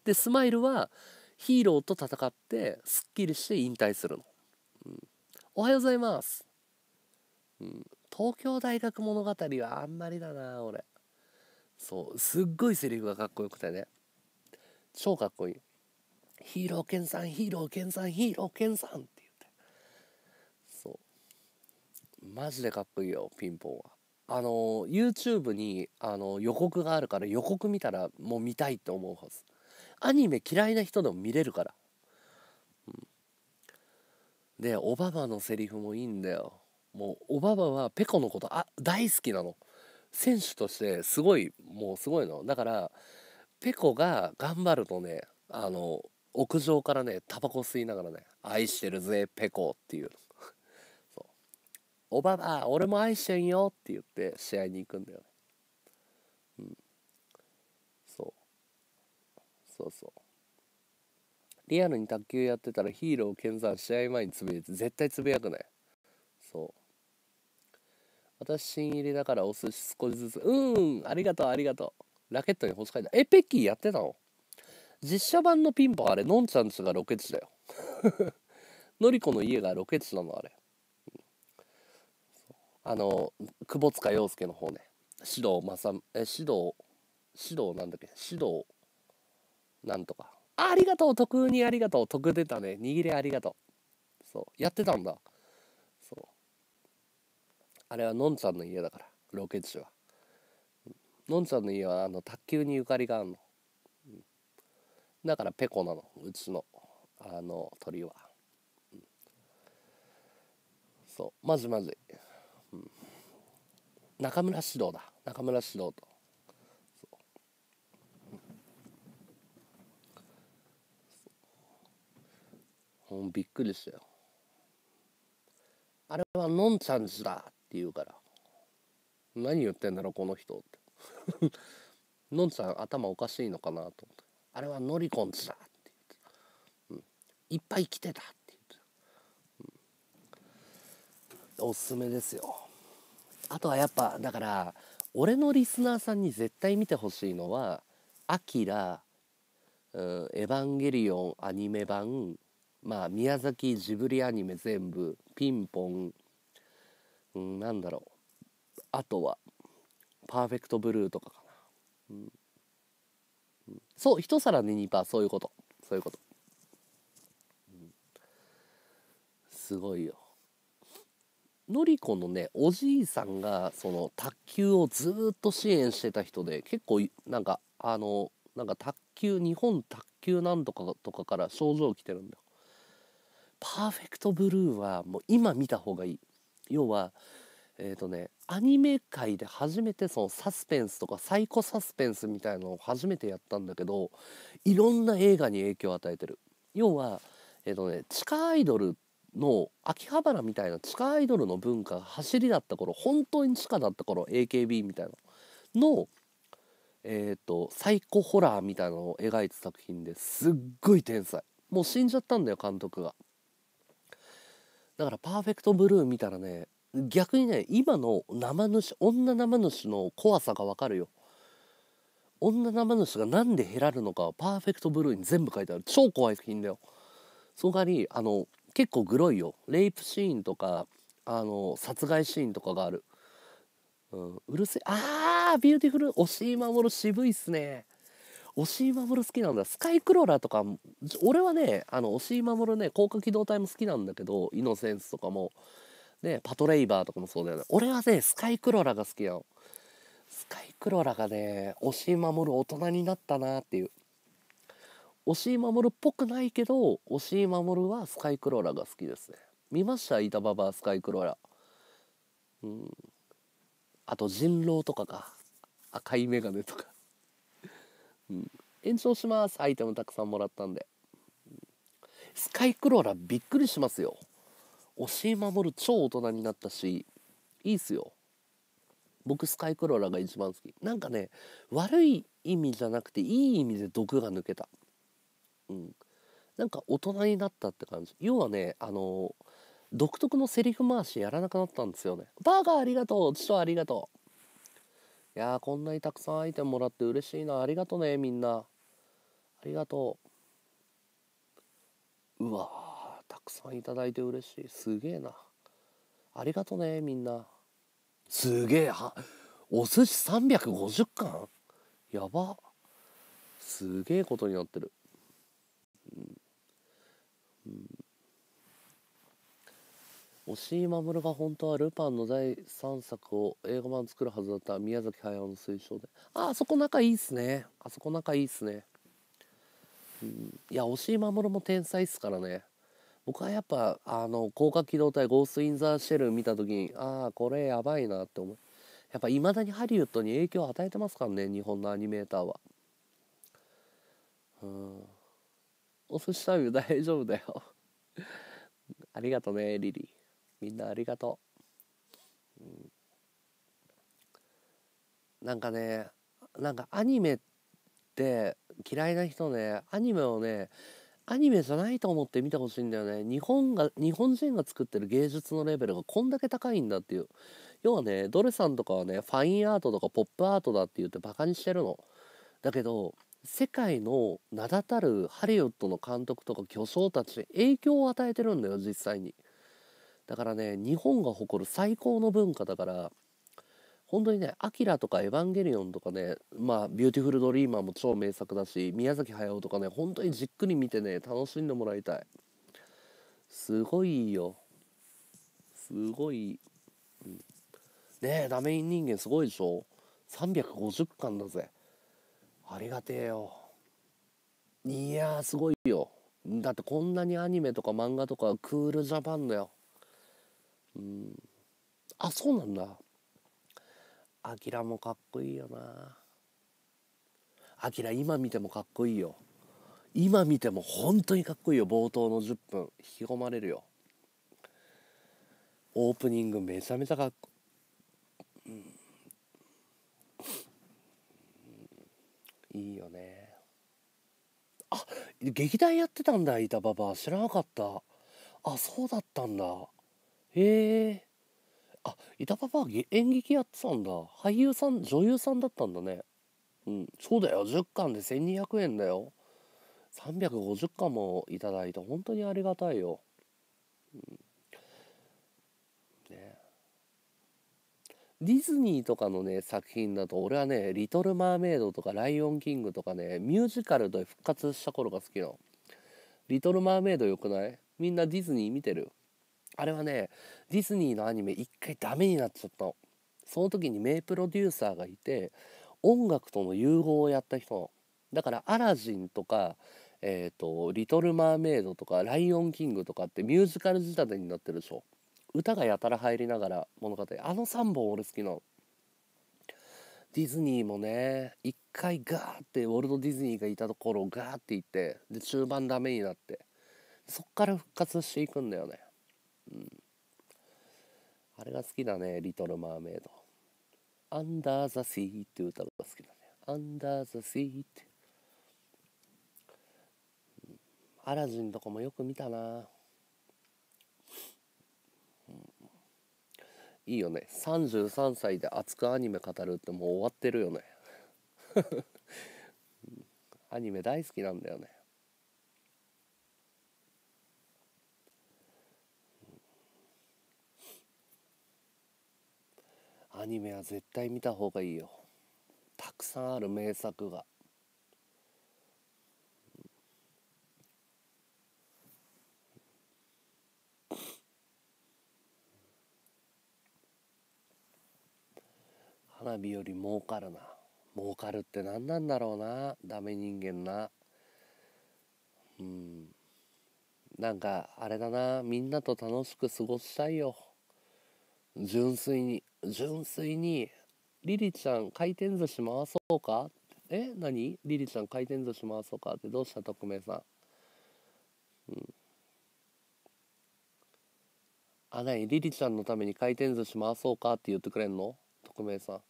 でスマイルはヒーローと戦ってすっきりして引退するの、うん、おはようございます、うん、東京大学物語はあんまりだな俺そうすっごいセリフがかっこよくてね超かっこいいヒーローンさんヒーローンさんヒーローンさんって言ってそうマジでかっこいいよピンポンはあの YouTube にあの予告があるから予告見たらもう見たいって思うはずアニメ嫌いな人でも見れるから、うん、でオバマのセリフもいいんだよもうオバマはペコのことあ大好きなの選手としてすごいもうすごいのだからペコが頑張るとねあの屋上からねタバコ吸いながらね「愛してるぜペコ」っていうそう「おばば俺も愛してんよ」って言って試合に行くんだよねそうそうリアルに卓球やってたらヒーローを検査試合前につぶやいて絶対つぶやくねそう私新入りだからお寿司少しずつうんありがとうありがとうラケットに星書いたえペッキーやってたの実写版のピンポンあれのんちゃんちがロケ地だよ のりこの家がロケ地なのあれあの窪塚洋介の方ね指導正え指導指導なんだっけ指導なんとかありがとう特にありがとう得出たね握りありがとうそうやってたんだそうあれはのんちゃんの家だからロケ地はのんちゃんの家はあの卓球にゆかりがあるの、だからペコなのうちのあの鳥は、そうまずまずい、中村獅童だ中村獅童ともうびっくりですよあれはノンゃンスだって言うから何言ってんだろうこの人って んちゃん頭おかしいのかなと思ってあれはノリコンズだって言って、うん、いっぱい来てたって言って、うん、おすすめですよあとはやっぱだから俺のリスナーさんに絶対見てほしいのは「アキラ」うん「エヴァンゲリオン」アニメ版まあ宮崎ジブリアニメ全部ピンポン、うん、なんだろうあとは「パーフェクトブルー」とかかな、うんそう一皿に2パーそういうことそういうこと、うん、すごいよのりこのねおじいさんがその卓球をずっと支援してた人で結構なんかあのなんか卓球日本卓球なんとかとかから症状来てるんだよパーフェクトブルーはもう今見た方がいい要はえっ、ー、とねアニメ界で初めてそのサスペンスとかサイコサスペンスみたいなのを初めてやったんだけどいろんな映画に影響を与えてる要はえっ、ー、とね地下アイドルの秋葉原みたいな地下アイドルの文化が走りだった頃本当に地下だった頃 AKB みたいなのえっ、ー、とサイコホラーみたいなのを描いた作品ですっごい天才もう死んじゃったんだよ監督がだからパーフェクトブルー見たらね逆にね今の生主女生主の怖さが分かるよ女生主が何で減らるのかパーフェクトブルーに全部書いてある超怖い作品だよその代わりあの結構グロいよレイプシーンとかあの殺害シーンとかがある、うん、うるせえあービューティフル押井守渋いっすね押井守好きなんだスカイクローラーとか俺はねあの押井守ね高架機動隊も好きなんだけどイノセンスとかもねパトレイバーとかもそうだよね俺はねスカイクローラーが好きなのスカイクローラーがね押井守大人になったなっていう押井守っぽくないけど押井守はスカイクローラーが好きですね見ました板ババスカイクローラーうんあと人狼とかか赤いメガネとか延長しますアイテムたくさんもらったんでスカイクローラびっくりしますよ教え守る超大人になったしいいっすよ僕スカイクローラが一番好きなんかね悪い意味じゃなくていい意味で毒が抜けたうんなんか大人になったって感じ要はねあの独特のセリフ回しやらなくなったんですよねバーガーありがとう父ありがとういやこんなにたくさんアイテムもらって嬉しいなありがとねみんなありがとううわたくさんいただいて嬉しいすげえなありがとねみんなすげえお寿司350貫やばすげえことになってるうん押井守が本当はルパンの第3作を映画版作るはずだった宮崎駿の推奨でああそこ仲いいっすねあそこ仲いいっすね、うん、いや押井守も天才っすからね僕はやっぱあの高架機動隊ゴースト・イン・ザ・シェル見た時にああこれやばいなって思うやっぱいまだにハリウッドに影響を与えてますからね日本のアニメーターはうんお寿司食べ大丈夫だよ ありがとねリリーみんなありがとう、うん、なんかねなんかアニメって嫌いな人ねアニメをねアニメじゃないと思って見てほしいんだよね日本が日本人が作ってる芸術のレベルがこんだけ高いんだっていう要はねドレさんとかはねファインアートとかポップアートだって言ってバカにしてるのだけど世界の名だたるハリウッドの監督とか巨匠たちに影響を与えてるんだよ実際に。だからね日本が誇る最高の文化だから本当にね「アキラ」とか「エヴァンゲリオン」とかねまあ「ビューティフル・ドリーマー」も超名作だし宮崎駿とかね本当にじっくり見てね楽しんでもらいたいすごいよすごい、うん、ねえダメイン人間すごいでしょ350巻だぜありがてえよいやすごいよだってこんなにアニメとか漫画とかクールジャパンだようんあそうなんだアキラもかっこいいよなアキラ今見てもかっこいいよ今見ても本当にかっこいいよ冒頭の10分引き込まれるよオープニングめちゃめちゃかっこいい、うん、いいよねあ劇団やってたんだ板ババ知らなかったあそうだったんだへえあ板パパは演劇やってたんだ俳優さん女優さんだったんだねうんそうだよ10巻で1200円だよ350巻もいただいて本当にありがたいよ、うんね、ディズニーとかのね作品だと俺はね「リトル・マーメイド」とか「ライオン・キング」とかねミュージカルで復活した頃が好きなの「リトル・マーメイド」よくないみんなディズニー見てるあれはねディズニーのアニメ一回ダメになっちゃったのその時に名プロデューサーがいて音楽との融合をやった人だから「アラジン」とか「えーと、リトル・マーメイド」とか「ライオン・キング」とかってミュージカル仕立てになってるでしょ歌がやたら入りながら物語あの3本俺好きなのディズニーもね一回ガーってウォルト・ディズニーがいたところをガーって行ってで中盤ダメになってそっから復活していくんだよねうん、あれが好きだね「リトル・マーメイド」「アンダー・ザ・シー」っていう歌が好きだね「アンダー・ザ・シー」って、うん、アラジンとかもよく見たな、うん、いいよね33歳で熱くアニメ語るってもう終わってるよねアニメ大好きなんだよねアニメは絶対見た方がいいよたくさんある名作が花火より儲かるな儲かるって何なんだろうなダメ人間なうんなんかあれだなみんなと楽しく過ごしたいよ純粋に純粋に「リリちゃん回転寿司回そうか?」え何リリちゃん回転寿司回そうかってどうした匿名さんうんあ何リリちゃんのために回転寿司回そうかって言ってくれんの匿名さん、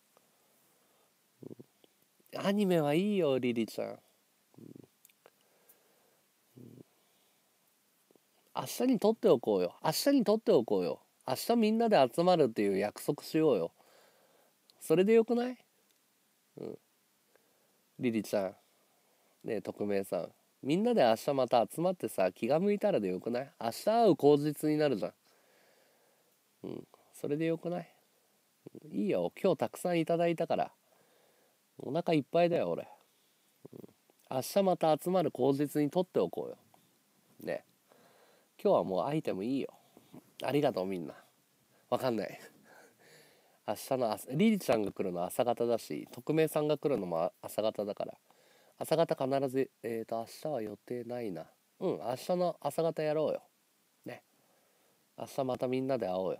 うん、アニメはいいよリリちゃん、うん明日に撮っておこうよ明日に撮っておこうよ明日みんなで集まるっていう約束しようよそれでよくないうんリリちゃんね匿名さんみんなで明日また集まってさ気が向いたらでよくない明日会う口実になるじゃんうんそれでよくないいいよ今日たくさんいただいたからお腹いっぱいだよ俺、うん、明日また集まる口実にとっておこうよね今日はもうアイテムいいよありがとうみんなわかんない明日の朝リリちゃんが来るの朝方だし匿名さんが来るのも朝方だから朝方必ずえっ、ー、と明日は予定ないなうん明日の朝方やろうよね明日またみんなで会おうよ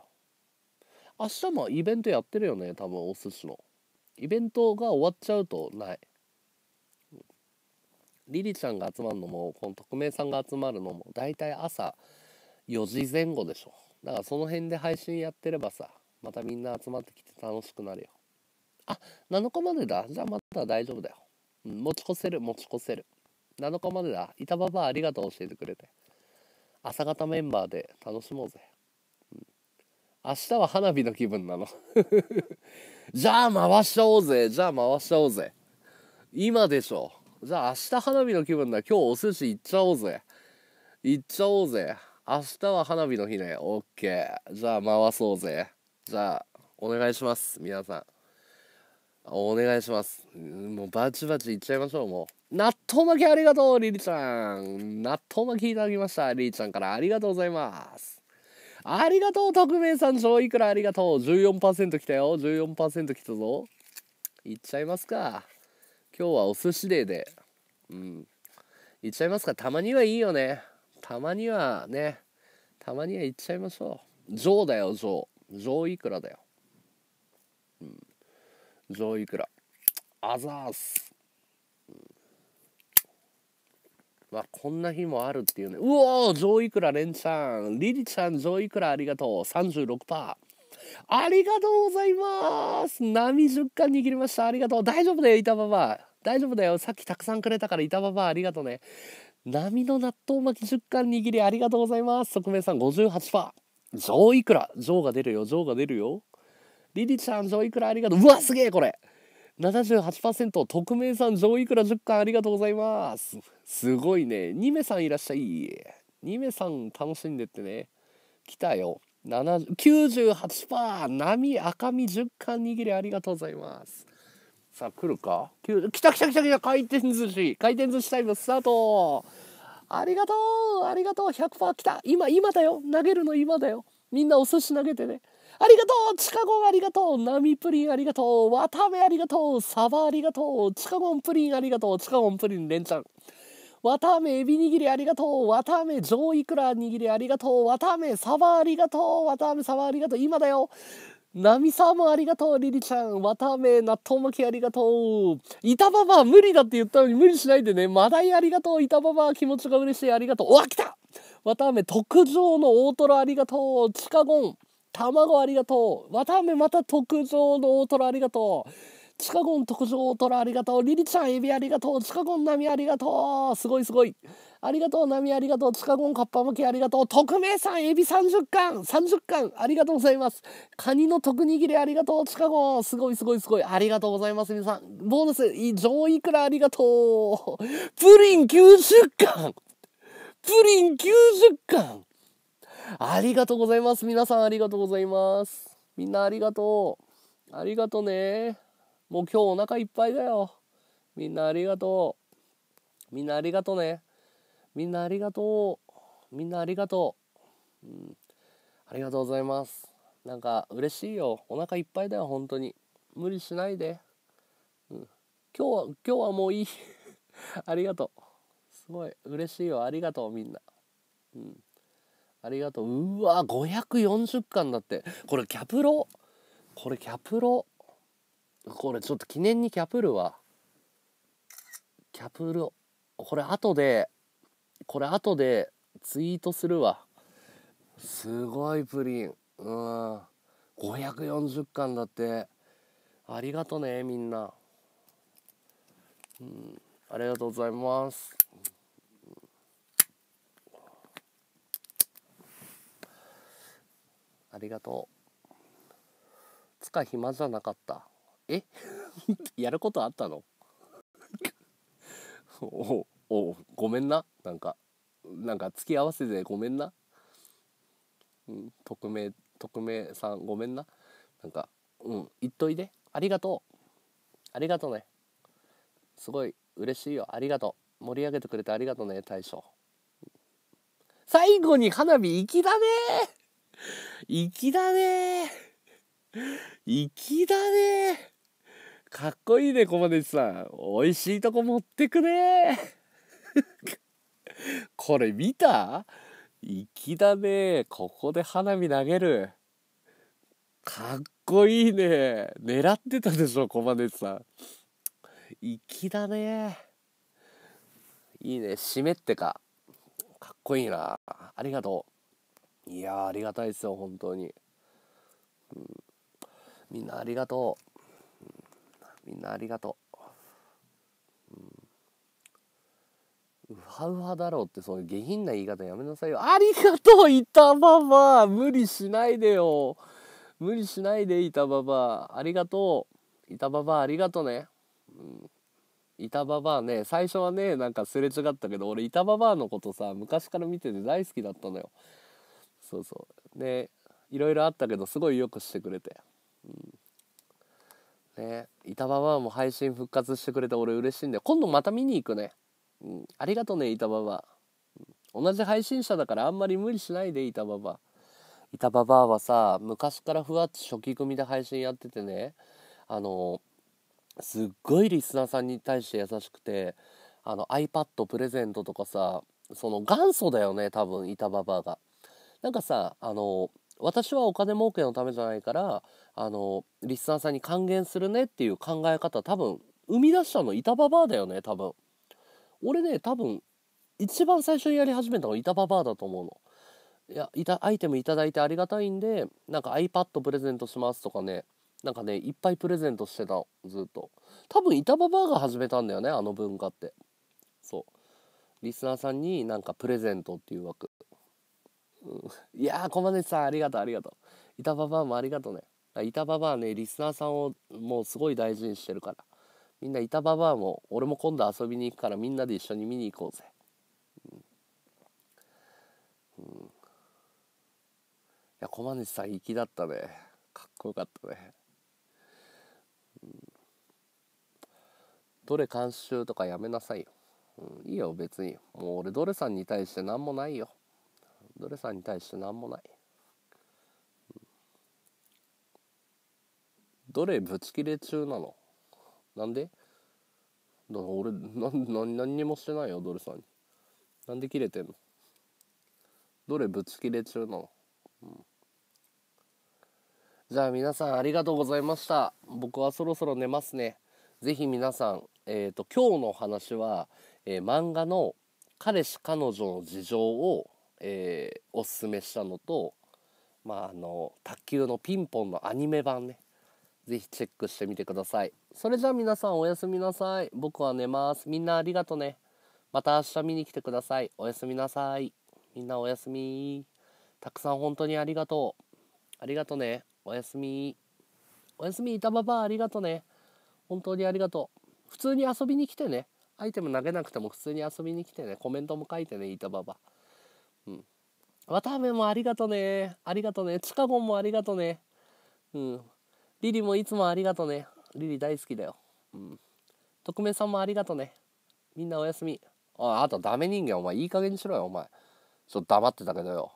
明日もイベントやってるよね多分お寿司のイベントが終わっちゃうとないリリちゃんが集まるのもこの匿名さんが集まるのも大体朝4時前後でしょだからその辺で配信やってればさまたみんな集まってきて楽しくなるよあ7日までだじゃあまた大丈夫だよ、うん、持ち越せる持ち越せる7日までだ板ババありがとう教えてくれて朝方メンバーで楽しもうぜ、うん、明日は花火の気分なの じゃあ回しちゃおうぜじゃあ回しちゃおうぜ今でしょじゃあ明日花火の気分だ今日お寿司行っちゃおうぜ行っちゃおうぜ明日は花火の日ね。オッケー。じゃあ回そうぜ。じゃあ、お願いします。皆さん。お願いします。もうバチバチいっちゃいましょう、もう。納豆巻きありがとう、リリちゃん。納豆巻きいただきました。リリちゃんからありがとうございます。ありがとう、匿名さん。上いくらありがとう。14%来たよ。14%来たぞ。いっちゃいますか。今日はお寿司デーで。うん。いっちゃいますか。たまにはいいよね。たまにはねたまには行っちゃいましょう象だよ象象いくらだよ、うん、いくらあざーす、うん、まあこんな日もあるっていうねうおー象いくらレンちゃんリリちゃん象いくらありがとう36%ありがとうございます波10巻握りましたありがとう大丈夫だよ板バ場大丈夫だよさっきたくさんくれたから板バ場ありがとうね波の納豆巻き10貫握りありがとうございます側面さん58%上いくら上が出るよ上が出るよリリちゃん上いくらありがとううわすげえこれ78%匿名さん上いくら10巻ありがとうございますすごいねニメさんいらっしゃいニメさん楽しんでってね来たよ98%波赤身10巻握りありがとうございますさあ来るか来た来た来た来た回転寿司回転寿司タイムスタートありがとうありがとう100%来た今今だよ投げるの今だよみんなお寿司投げてねありがとうチカゴンありがとうミプリンありがとう渡部ありがとうサバありがとうチカゴンプリンありがとうチカゴンプリン連チャン綿あめエビ握りありがとう綿あめ上イクラ握りありがとう綿あめサバありがとう綿あめサバありがとう今だよナミさんもありがとう、リリちゃん。わたあめ、納豆巻きありがとう。いたばば、無理だって言ったのに無理しないでね。マダイありがとう、いたばば、気持ちが嬉しい、ありがとう。わ、来たわたあめ、特上の大トロありがとう。地下ゴン、卵ありがとう。わたあめ、また特上の大トロありがとう。チカゴン特上トラありがとう。リリちゃんエビありがとう。チカゴンナミありがとう。すごいすごい。ありがとう、ナミありがとう。チカゴンカッパ巻きありがとう。特命さんエビ30巻 !30 巻ありがとうございます。カニの特握りありがとう。チカゴンすごいすごいすごい。ありがとうございます、皆さん。ボーナス、上いくらありがとう。プリン90巻プリン90巻ありがとうございます。皆さんありがとうございます。みんなありがとう。ありがとうねもう今日お腹いっぱいだよ。みんなありがとう。みんなありがとうね。みんなありがとう。みんなありがとう。うん。ありがとうございます。なんか嬉しいよ。お腹いっぱいだよ、本当に。無理しないで。うん。今日は、今日はもういい。ありがとう。すごい。嬉しいよ。ありがとう、みんな。うん。ありがとう。うわ、540巻だって。これ、キャプロ。これ、キャプロ。これちょっと記念にキャプルはキャプルこれ後でこれ後でツイートするわすごいプリンうん540巻だってありがとねみんなうんありがとうございますありがとうつか暇じゃなかったえ やることあったのおおごめんななんかなんか付き合わせてごめんな、うん、匿名匿名さんごめんななんかうん言っといでありがとうありがとうねすごい嬉しいよありがとう盛り上げてくれてありがとうね大将最後に花火粋だね粋だね粋だねかっこいいね小金井さんおいしいとこ持ってくね これ見た粋だねここで花火投げるかっこいいね狙ってたでしょ小金井さん粋だねいいね湿ってかかっこいいなありがとういやありがたいですよ本当に、うん、みんなありがとうみんなありがとう、うん、うわうわだろうってそういう下品な言い方やめなさいよありがとういたばば無理しないでよ無理しないでいたばばありがとういたばばありがとうね、うん板ババアね最初はねなんかすれ違ったけど俺板ババアのことさ昔から見てて大好きだったのよそうそうでいろいろあったけどすごいよくしてくれて、うん、ね板場はもう配信復活してくれて俺嬉しいんで今度また見に行くね、うん、ありがとね板場は、同じ配信者だからあんまり無理しないで板場は板場はさ昔からふわっと初期組で配信やっててねあのすっごいリスナーさんに対して優しくてあの iPad プレゼントとかさその元祖だよね多分板場が。なんかさあの私はお金儲けのためじゃないからあのリスナーさんに還元するねっていう考え方多分生み出したの板ババアだよね多分俺ね多分一番最初にやり始めたの板ババアだと思うのいやいたアイテム頂いてありがたいんでなんか iPad プレゼントしますとかねなんかねいっぱいプレゼントしてたのずっと多分板ババアが始めたんだよねあの文化ってそうリスナーさんになんかプレゼントっていう枠いやー駒根さんありがとうありがとう板ババアもありがとうね板ババアねリスナーさんをもうすごい大事にしてるからみんな板ババアも俺も今度遊びに行くからみんなで一緒に見に行こうぜ、うん、うん、いや駒根さん粋だったねかっこよかったね、うん、どれ監修とかやめなさいよ、うん、いいよ別にもう俺どれさんに対して何もないよドレさんに対して何もない、うん、どれぶち切れ中なのなんでだから俺何何にもしてないよドレさんになんで切れてんのどれぶち切れ中なの、うん、じゃあ皆さんありがとうございました僕はそろそろ寝ますねぜひ皆さんえっ、ー、と今日の話は、えー、漫画の彼氏彼女の事情をえー、おすすめしたのと、まあ、あの卓球のピンポンのアニメ版ね是非チェックしてみてくださいそれじゃあ皆さんおやすみなさい僕は寝ますみんなありがとねまた明日見に来てくださいおやすみなさいみんなおやすみたくさん本当にありがとうありがとねおやすみおやすみいたばばありがとね本当にありがとう普通に遊びに来てねアイテム投げなくても普通に遊びに来てねコメントも書いてねいたばばうん。渡辺もありがとね。ありがとね。チカゴンもありがとね。うん。リリもいつもありがとね。リリ大好きだよ。うん。特命さんもありがとね。みんなおやすみ。あ、あとダメ人間お前いい加減にしろよお前。ちょっと黙ってたけどよ。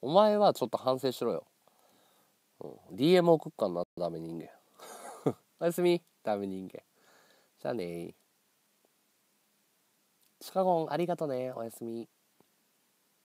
お前はちょっと反省しろよ。うん、DM 送っかな、ダメ人間。おやすみ、ダメ人間。じゃあねー。シカゴンありがとね。おやすみ。